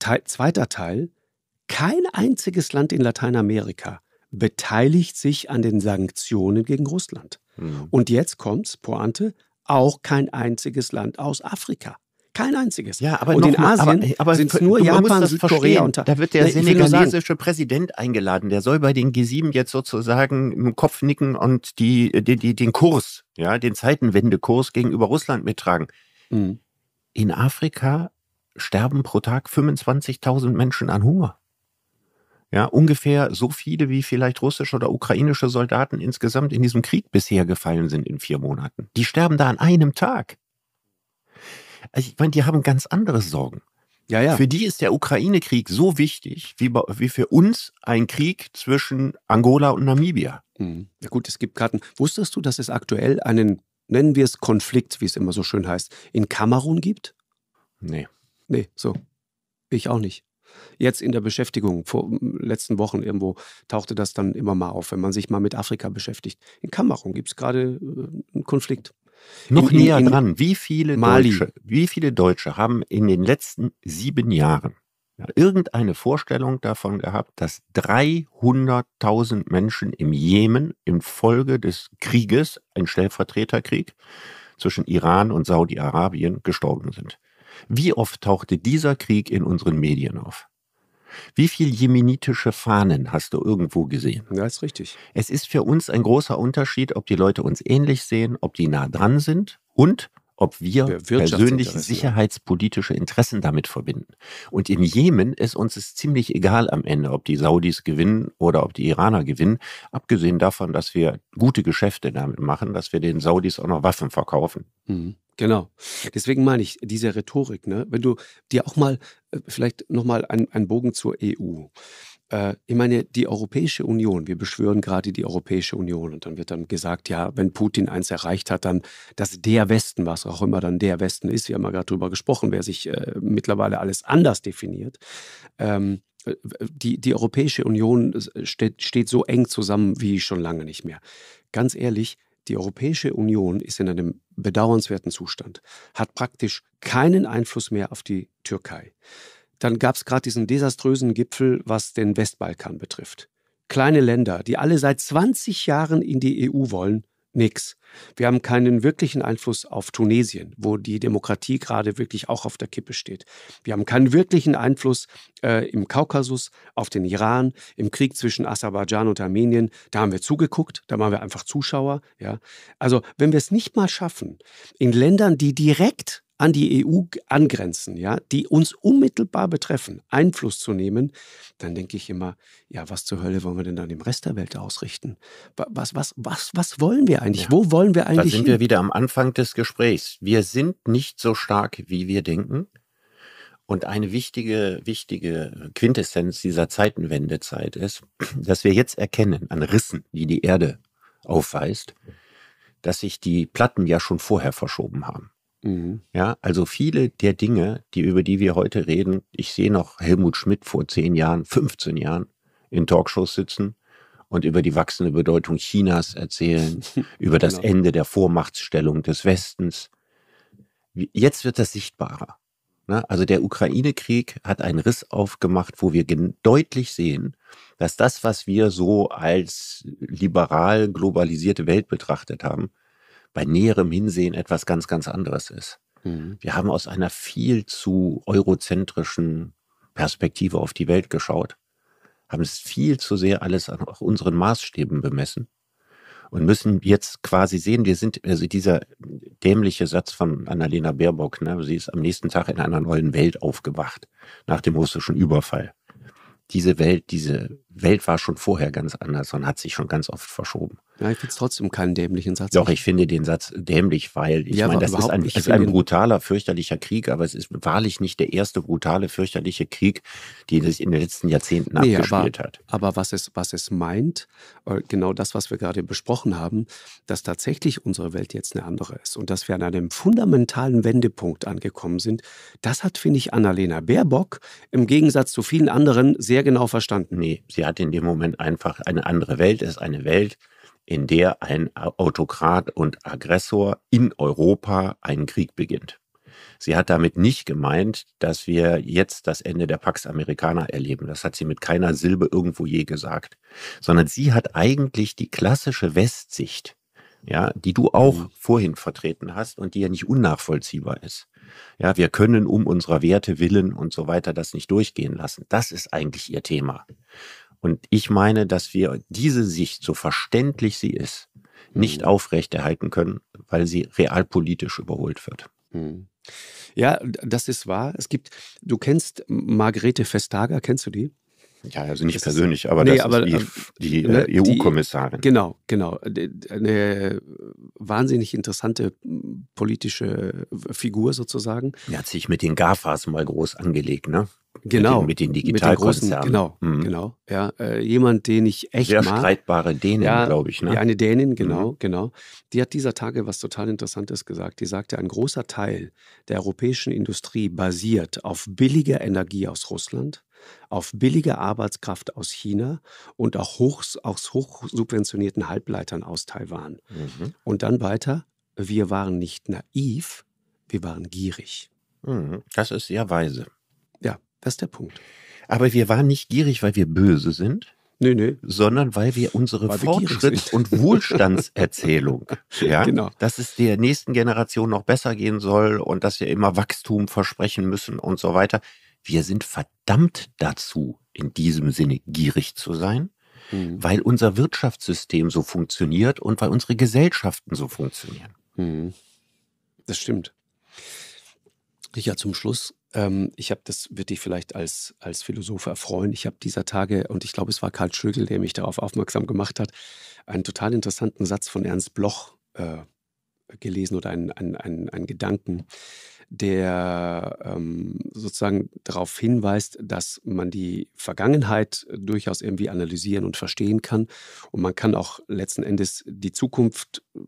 Teil, zweiter Teil, kein einziges Land in Lateinamerika beteiligt sich an den Sanktionen gegen Russland. Mhm. Und jetzt kommt's, Pointe, auch kein einziges Land aus Afrika. Kein einziges. Ja, aber und in mal, Asien sind es nur Japan, Südkorea und Da wird der ne, senegalesische Präsident eingeladen. Der soll bei den G7 jetzt sozusagen im Kopf nicken und die, die, die, den Kurs, ja, den Zeitenwendekurs gegenüber Russland mittragen. Mhm. In Afrika sterben pro Tag 25.000 Menschen an Hunger. Ja, ungefähr so viele, wie vielleicht russische oder ukrainische Soldaten insgesamt in diesem Krieg bisher gefallen sind in vier Monaten. Die sterben da an einem Tag. Also ich meine, die haben ganz andere Sorgen. Ja, ja. Für die ist der Ukraine-Krieg so wichtig wie, wie für uns ein Krieg zwischen Angola und Namibia. Mhm. Ja gut, es gibt Karten. Wusstest du, dass es aktuell einen, nennen wir es Konflikt, wie es immer so schön heißt, in Kamerun gibt? Nee. Nee, so. Ich auch nicht. Jetzt in der Beschäftigung, vor letzten Wochen irgendwo, tauchte das dann immer mal auf, wenn man sich mal mit Afrika beschäftigt. In Kamerun gibt es gerade äh, einen Konflikt. Noch in, näher in, dran. Wie viele, Deutsche, wie viele Deutsche haben in den letzten sieben Jahren irgendeine Vorstellung davon gehabt, dass 300.000 Menschen im Jemen infolge des Krieges, ein Stellvertreterkrieg zwischen Iran und Saudi-Arabien, gestorben sind? Wie oft tauchte dieser Krieg in unseren Medien auf? Wie viele jemenitische Fahnen hast du irgendwo gesehen? Ja, ist richtig. Es ist für uns ein großer Unterschied, ob die Leute uns ähnlich sehen, ob die nah dran sind und ob wir persönlich sicherheitspolitische Interessen damit verbinden. Und in Jemen ist uns es ziemlich egal am Ende, ob die Saudis gewinnen oder ob die Iraner gewinnen, abgesehen davon, dass wir gute Geschäfte damit machen, dass wir den Saudis auch noch Waffen verkaufen. Mhm. Genau. Deswegen meine ich, diese Rhetorik, ne? wenn du dir auch mal, äh, vielleicht nochmal einen, einen Bogen zur EU. Äh, ich meine, die Europäische Union, wir beschwören gerade die Europäische Union und dann wird dann gesagt, ja, wenn Putin eins erreicht hat, dann, dass der Westen, was auch immer dann der Westen ist, wir haben ja gerade drüber gesprochen, wer sich äh, mittlerweile alles anders definiert, ähm, die, die Europäische Union äh, steht, steht so eng zusammen wie schon lange nicht mehr. Ganz ehrlich, die Europäische Union ist in einem bedauernswerten Zustand, hat praktisch keinen Einfluss mehr auf die Türkei. Dann gab es gerade diesen desaströsen Gipfel, was den Westbalkan betrifft. Kleine Länder, die alle seit 20 Jahren in die EU wollen, Nix. Wir haben keinen wirklichen Einfluss auf Tunesien, wo die Demokratie gerade wirklich auch auf der Kippe steht. Wir haben keinen wirklichen Einfluss äh, im Kaukasus, auf den Iran, im Krieg zwischen Aserbaidschan und Armenien. Da haben wir zugeguckt, da waren wir einfach Zuschauer. Ja? Also wenn wir es nicht mal schaffen, in Ländern, die direkt an die EU angrenzen, ja, die uns unmittelbar betreffen, Einfluss zu nehmen, dann denke ich immer, ja, was zur Hölle wollen wir denn dann im Rest der Welt ausrichten? Was, was, was, was wollen wir eigentlich? Ja. Wo wollen wir eigentlich? Da sind hin? wir wieder am Anfang des Gesprächs. Wir sind nicht so stark, wie wir denken. Und eine wichtige, wichtige Quintessenz dieser Zeitenwendezeit ist, dass wir jetzt erkennen an Rissen, die die Erde aufweist, dass sich die Platten ja schon vorher verschoben haben. Mhm. Ja, also viele der Dinge, die über die wir heute reden, ich sehe noch Helmut Schmidt vor zehn Jahren, 15 Jahren in Talkshows sitzen und über die wachsende Bedeutung Chinas erzählen, über das genau. Ende der Vormachtstellung des Westens. Jetzt wird das sichtbarer. Ne? Also der Ukraine-Krieg hat einen Riss aufgemacht, wo wir deutlich sehen, dass das, was wir so als liberal globalisierte Welt betrachtet haben, bei näherem Hinsehen etwas ganz, ganz anderes ist. Mhm. Wir haben aus einer viel zu eurozentrischen Perspektive auf die Welt geschaut, haben es viel zu sehr alles an unseren Maßstäben bemessen und müssen jetzt quasi sehen, wir sind, also dieser dämliche Satz von Annalena Baerbock, ne, sie ist am nächsten Tag in einer neuen Welt aufgewacht, nach dem russischen Überfall. Diese Welt, diese Welt war schon vorher ganz anders und hat sich schon ganz oft verschoben. Ja, ich finde es trotzdem keinen dämlichen Satz. Doch, ich finde den Satz dämlich, weil ich ja, meine, das ist ein, ist ein brutaler, fürchterlicher Krieg, aber es ist wahrlich nicht der erste brutale, fürchterliche Krieg, den es in den letzten Jahrzehnten nee, abgespielt aber, hat. Aber was es, was es meint, äh, genau das, was wir gerade besprochen haben, dass tatsächlich unsere Welt jetzt eine andere ist und dass wir an einem fundamentalen Wendepunkt angekommen sind, das hat, finde ich, Annalena Baerbock im Gegensatz zu vielen anderen sehr genau verstanden. Nee, sie hat in dem Moment einfach eine andere Welt, ist eine Welt, in der ein Autokrat und Aggressor in Europa einen Krieg beginnt. Sie hat damit nicht gemeint, dass wir jetzt das Ende der Pax Americana erleben. Das hat sie mit keiner Silbe irgendwo je gesagt. Sondern sie hat eigentlich die klassische Westsicht, ja, die du auch mhm. vorhin vertreten hast und die ja nicht unnachvollziehbar ist. Ja, wir können um unserer Werte willen und so weiter das nicht durchgehen lassen. Das ist eigentlich ihr Thema. Und ich meine, dass wir diese Sicht, so verständlich sie ist, nicht mhm. aufrechterhalten können, weil sie realpolitisch überholt wird. Mhm. Ja, das ist wahr. Es gibt, du kennst Margrethe Vestager, kennst du die? Ja, also nicht das persönlich, aber nee, das aber, ist die, ähm, die ne, äh, EU-Kommissarin. E genau, genau. Eine wahnsinnig interessante politische äh, Figur sozusagen. Die hat sich mit den GAFAs mal groß angelegt, ne? Genau. Mit den, mit den Digitalkonzernen. Genau, mhm. genau. Ja, äh, jemand, den ich echt Sehr mag. streitbare Dänen, ja, glaube ich. Ne? Ja, eine Dänin, mhm. genau, mhm. genau. Die hat dieser Tage was total Interessantes gesagt. Die sagte, ein großer Teil der europäischen Industrie basiert auf billiger Energie aus Russland auf billiger Arbeitskraft aus China und auch hoch, aus hochsubventionierten Halbleitern aus Taiwan. Mhm. Und dann weiter, wir waren nicht naiv, wir waren gierig. Mhm. Das ist sehr weise. Das ist der Punkt. Aber wir waren nicht gierig, weil wir böse sind. Nee, nee. Sondern weil wir unsere weil Fortschritts- wir und Wohlstandserzählung, ja, genau. dass es der nächsten Generation noch besser gehen soll und dass wir immer Wachstum versprechen müssen und so weiter. Wir sind verdammt dazu, in diesem Sinne gierig zu sein, mhm. weil unser Wirtschaftssystem so funktioniert und weil unsere Gesellschaften so funktionieren. Mhm. Das stimmt. Richard, zum Schluss ähm, ich habe, das wird dich vielleicht als, als Philosoph erfreuen. Ich habe dieser Tage, und ich glaube, es war Karl Schögel, der mich darauf aufmerksam gemacht hat, einen total interessanten Satz von Ernst Bloch äh, gelesen oder einen, einen, einen, Gedanken der ähm, sozusagen darauf hinweist, dass man die Vergangenheit äh, durchaus irgendwie analysieren und verstehen kann. Und man kann auch letzten Endes die Zukunft äh,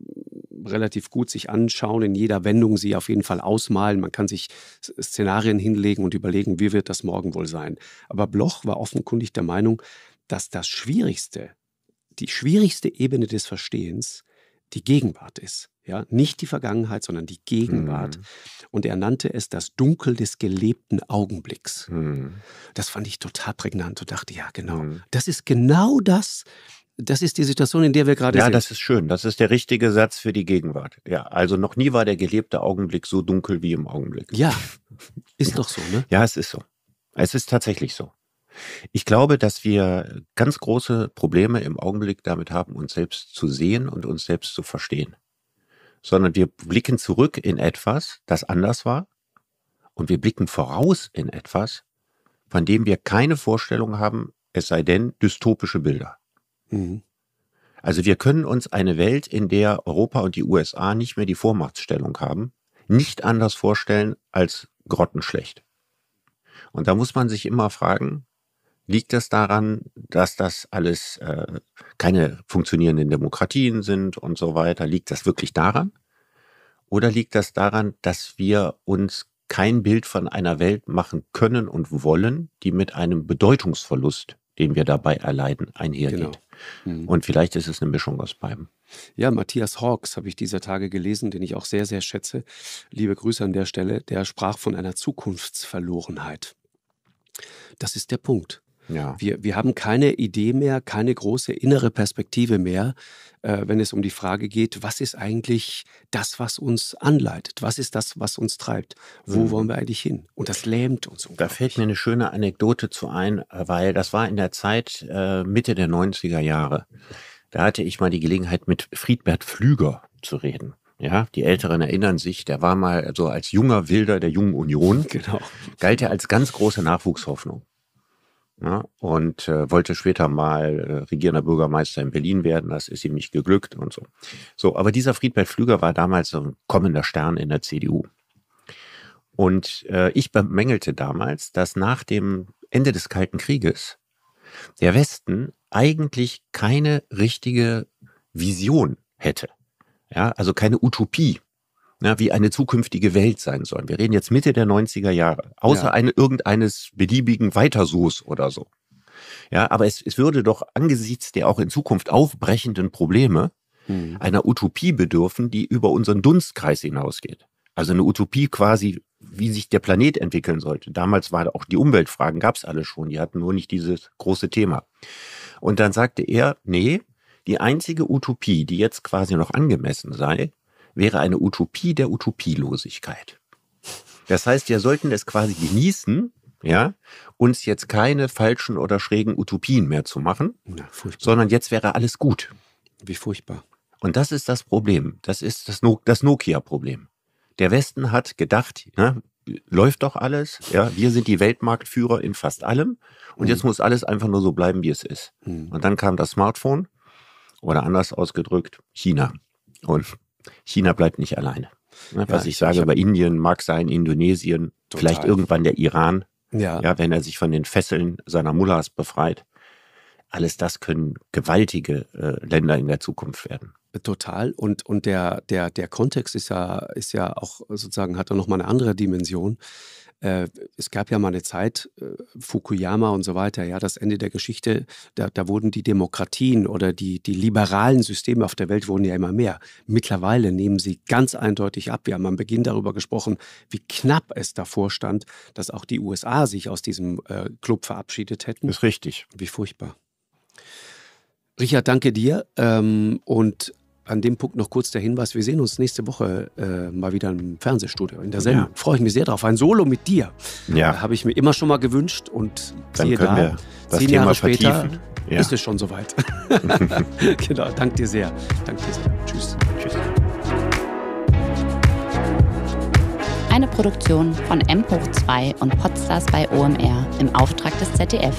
relativ gut sich anschauen, in jeder Wendung sie auf jeden Fall ausmalen. Man kann sich Szenarien hinlegen und überlegen, wie wird das morgen wohl sein. Aber Bloch war offenkundig der Meinung, dass das Schwierigste, die schwierigste Ebene des Verstehens die Gegenwart ist. Ja, nicht die Vergangenheit, sondern die Gegenwart. Mhm. Und er nannte es das Dunkel des gelebten Augenblicks. Mhm. Das fand ich total prägnant und dachte, ja, genau. Mhm. Das ist genau das, das ist die Situation, in der wir gerade ja, sind. Ja, das ist schön. Das ist der richtige Satz für die Gegenwart. Ja, also noch nie war der gelebte Augenblick so dunkel wie im Augenblick. Ja, ist doch so, ne? Ja, es ist so. Es ist tatsächlich so. Ich glaube, dass wir ganz große Probleme im Augenblick damit haben, uns selbst zu sehen und uns selbst zu verstehen sondern wir blicken zurück in etwas, das anders war, und wir blicken voraus in etwas, von dem wir keine Vorstellung haben, es sei denn dystopische Bilder. Mhm. Also wir können uns eine Welt, in der Europa und die USA nicht mehr die Vormachtstellung haben, nicht anders vorstellen als grottenschlecht. Und da muss man sich immer fragen, Liegt das daran, dass das alles äh, keine funktionierenden Demokratien sind und so weiter? Liegt das wirklich daran? Oder liegt das daran, dass wir uns kein Bild von einer Welt machen können und wollen, die mit einem Bedeutungsverlust, den wir dabei erleiden, einhergeht? Genau. Mhm. Und vielleicht ist es eine Mischung aus beidem. Ja, Matthias Hawks habe ich dieser Tage gelesen, den ich auch sehr, sehr schätze. Liebe Grüße an der Stelle. Der sprach von einer Zukunftsverlorenheit. Das ist der Punkt. Ja. Wir, wir haben keine Idee mehr, keine große innere Perspektive mehr, äh, wenn es um die Frage geht, was ist eigentlich das, was uns anleitet? Was ist das, was uns treibt? Wo mhm. wollen wir eigentlich hin? Und das lähmt uns. Da fällt mir eine schöne Anekdote zu ein, äh, weil das war in der Zeit äh, Mitte der 90er Jahre. Da hatte ich mal die Gelegenheit, mit Friedbert Flüger zu reden. Ja, die Älteren erinnern sich, der war mal so als junger Wilder der Jungen Union. Genau. Galt er als ganz große Nachwuchshoffnung. Ja, ne? und äh, wollte später mal äh, regierender Bürgermeister in Berlin werden. Das ist ihm nicht geglückt und so. So, aber dieser Friedbert Flüger war damals so ein kommender Stern in der CDU. Und äh, ich bemängelte damals, dass nach dem Ende des Kalten Krieges der Westen eigentlich keine richtige Vision hätte. Ja, also keine Utopie ja, ne, wie eine zukünftige Welt sein soll. Wir reden jetzt Mitte der 90er Jahre, außer ja. eine, irgendeines beliebigen Weitersoß oder so. Ja, aber es, es würde doch angesichts der auch in Zukunft aufbrechenden Probleme mhm. einer Utopie bedürfen, die über unseren Dunstkreis hinausgeht. Also eine Utopie quasi, wie sich der Planet entwickeln sollte. Damals waren auch die Umweltfragen, gab es alle schon, die hatten nur nicht dieses große Thema. Und dann sagte er, nee, die einzige Utopie, die jetzt quasi noch angemessen sei, wäre eine Utopie der Utopielosigkeit. Das heißt, wir sollten es quasi genießen, ja, uns jetzt keine falschen oder schrägen Utopien mehr zu machen, Na, sondern jetzt wäre alles gut. Wie furchtbar. Und das ist das Problem. Das ist das, no das Nokia-Problem. Der Westen hat gedacht, ne, läuft doch alles. Ja, wir sind die Weltmarktführer in fast allem. Und mhm. jetzt muss alles einfach nur so bleiben, wie es ist. Mhm. Und dann kam das Smartphone oder anders ausgedrückt China. Und China bleibt nicht alleine. Ne, was ja, ich sage ich über Indien mag sein, Indonesien, total. vielleicht irgendwann der Iran, ja. ja, wenn er sich von den Fesseln seiner Mullahs befreit. Alles das können gewaltige äh, Länder in der Zukunft werden. Total. Und, und der, der, der Kontext ist ja, ist ja auch sozusagen, hat da nochmal eine andere Dimension äh, es gab ja mal eine Zeit, äh, Fukuyama und so weiter, ja, das Ende der Geschichte, da, da wurden die Demokratien oder die, die liberalen Systeme auf der Welt wurden ja immer mehr. Mittlerweile nehmen sie ganz eindeutig ab. Wir haben am Beginn darüber gesprochen, wie knapp es davor stand, dass auch die USA sich aus diesem äh, Club verabschiedet hätten. Das ist richtig. Wie furchtbar. Richard, danke dir. Ähm, und an dem Punkt noch kurz der Hinweis, wir sehen uns nächste Woche äh, mal wieder im Fernsehstudio, in der Sendung. Ja. Freue ich mich sehr drauf. Ein Solo mit dir. Ja. Äh, habe ich mir immer schon mal gewünscht und Dann siehe da, wir das zehn Thema Jahre später Ja. ist es schon soweit. genau, danke dir sehr. Danke dir sehr. Tschüss. Tschüss. Eine Produktion von M2 und Podstars bei OMR im Auftrag des ZDF.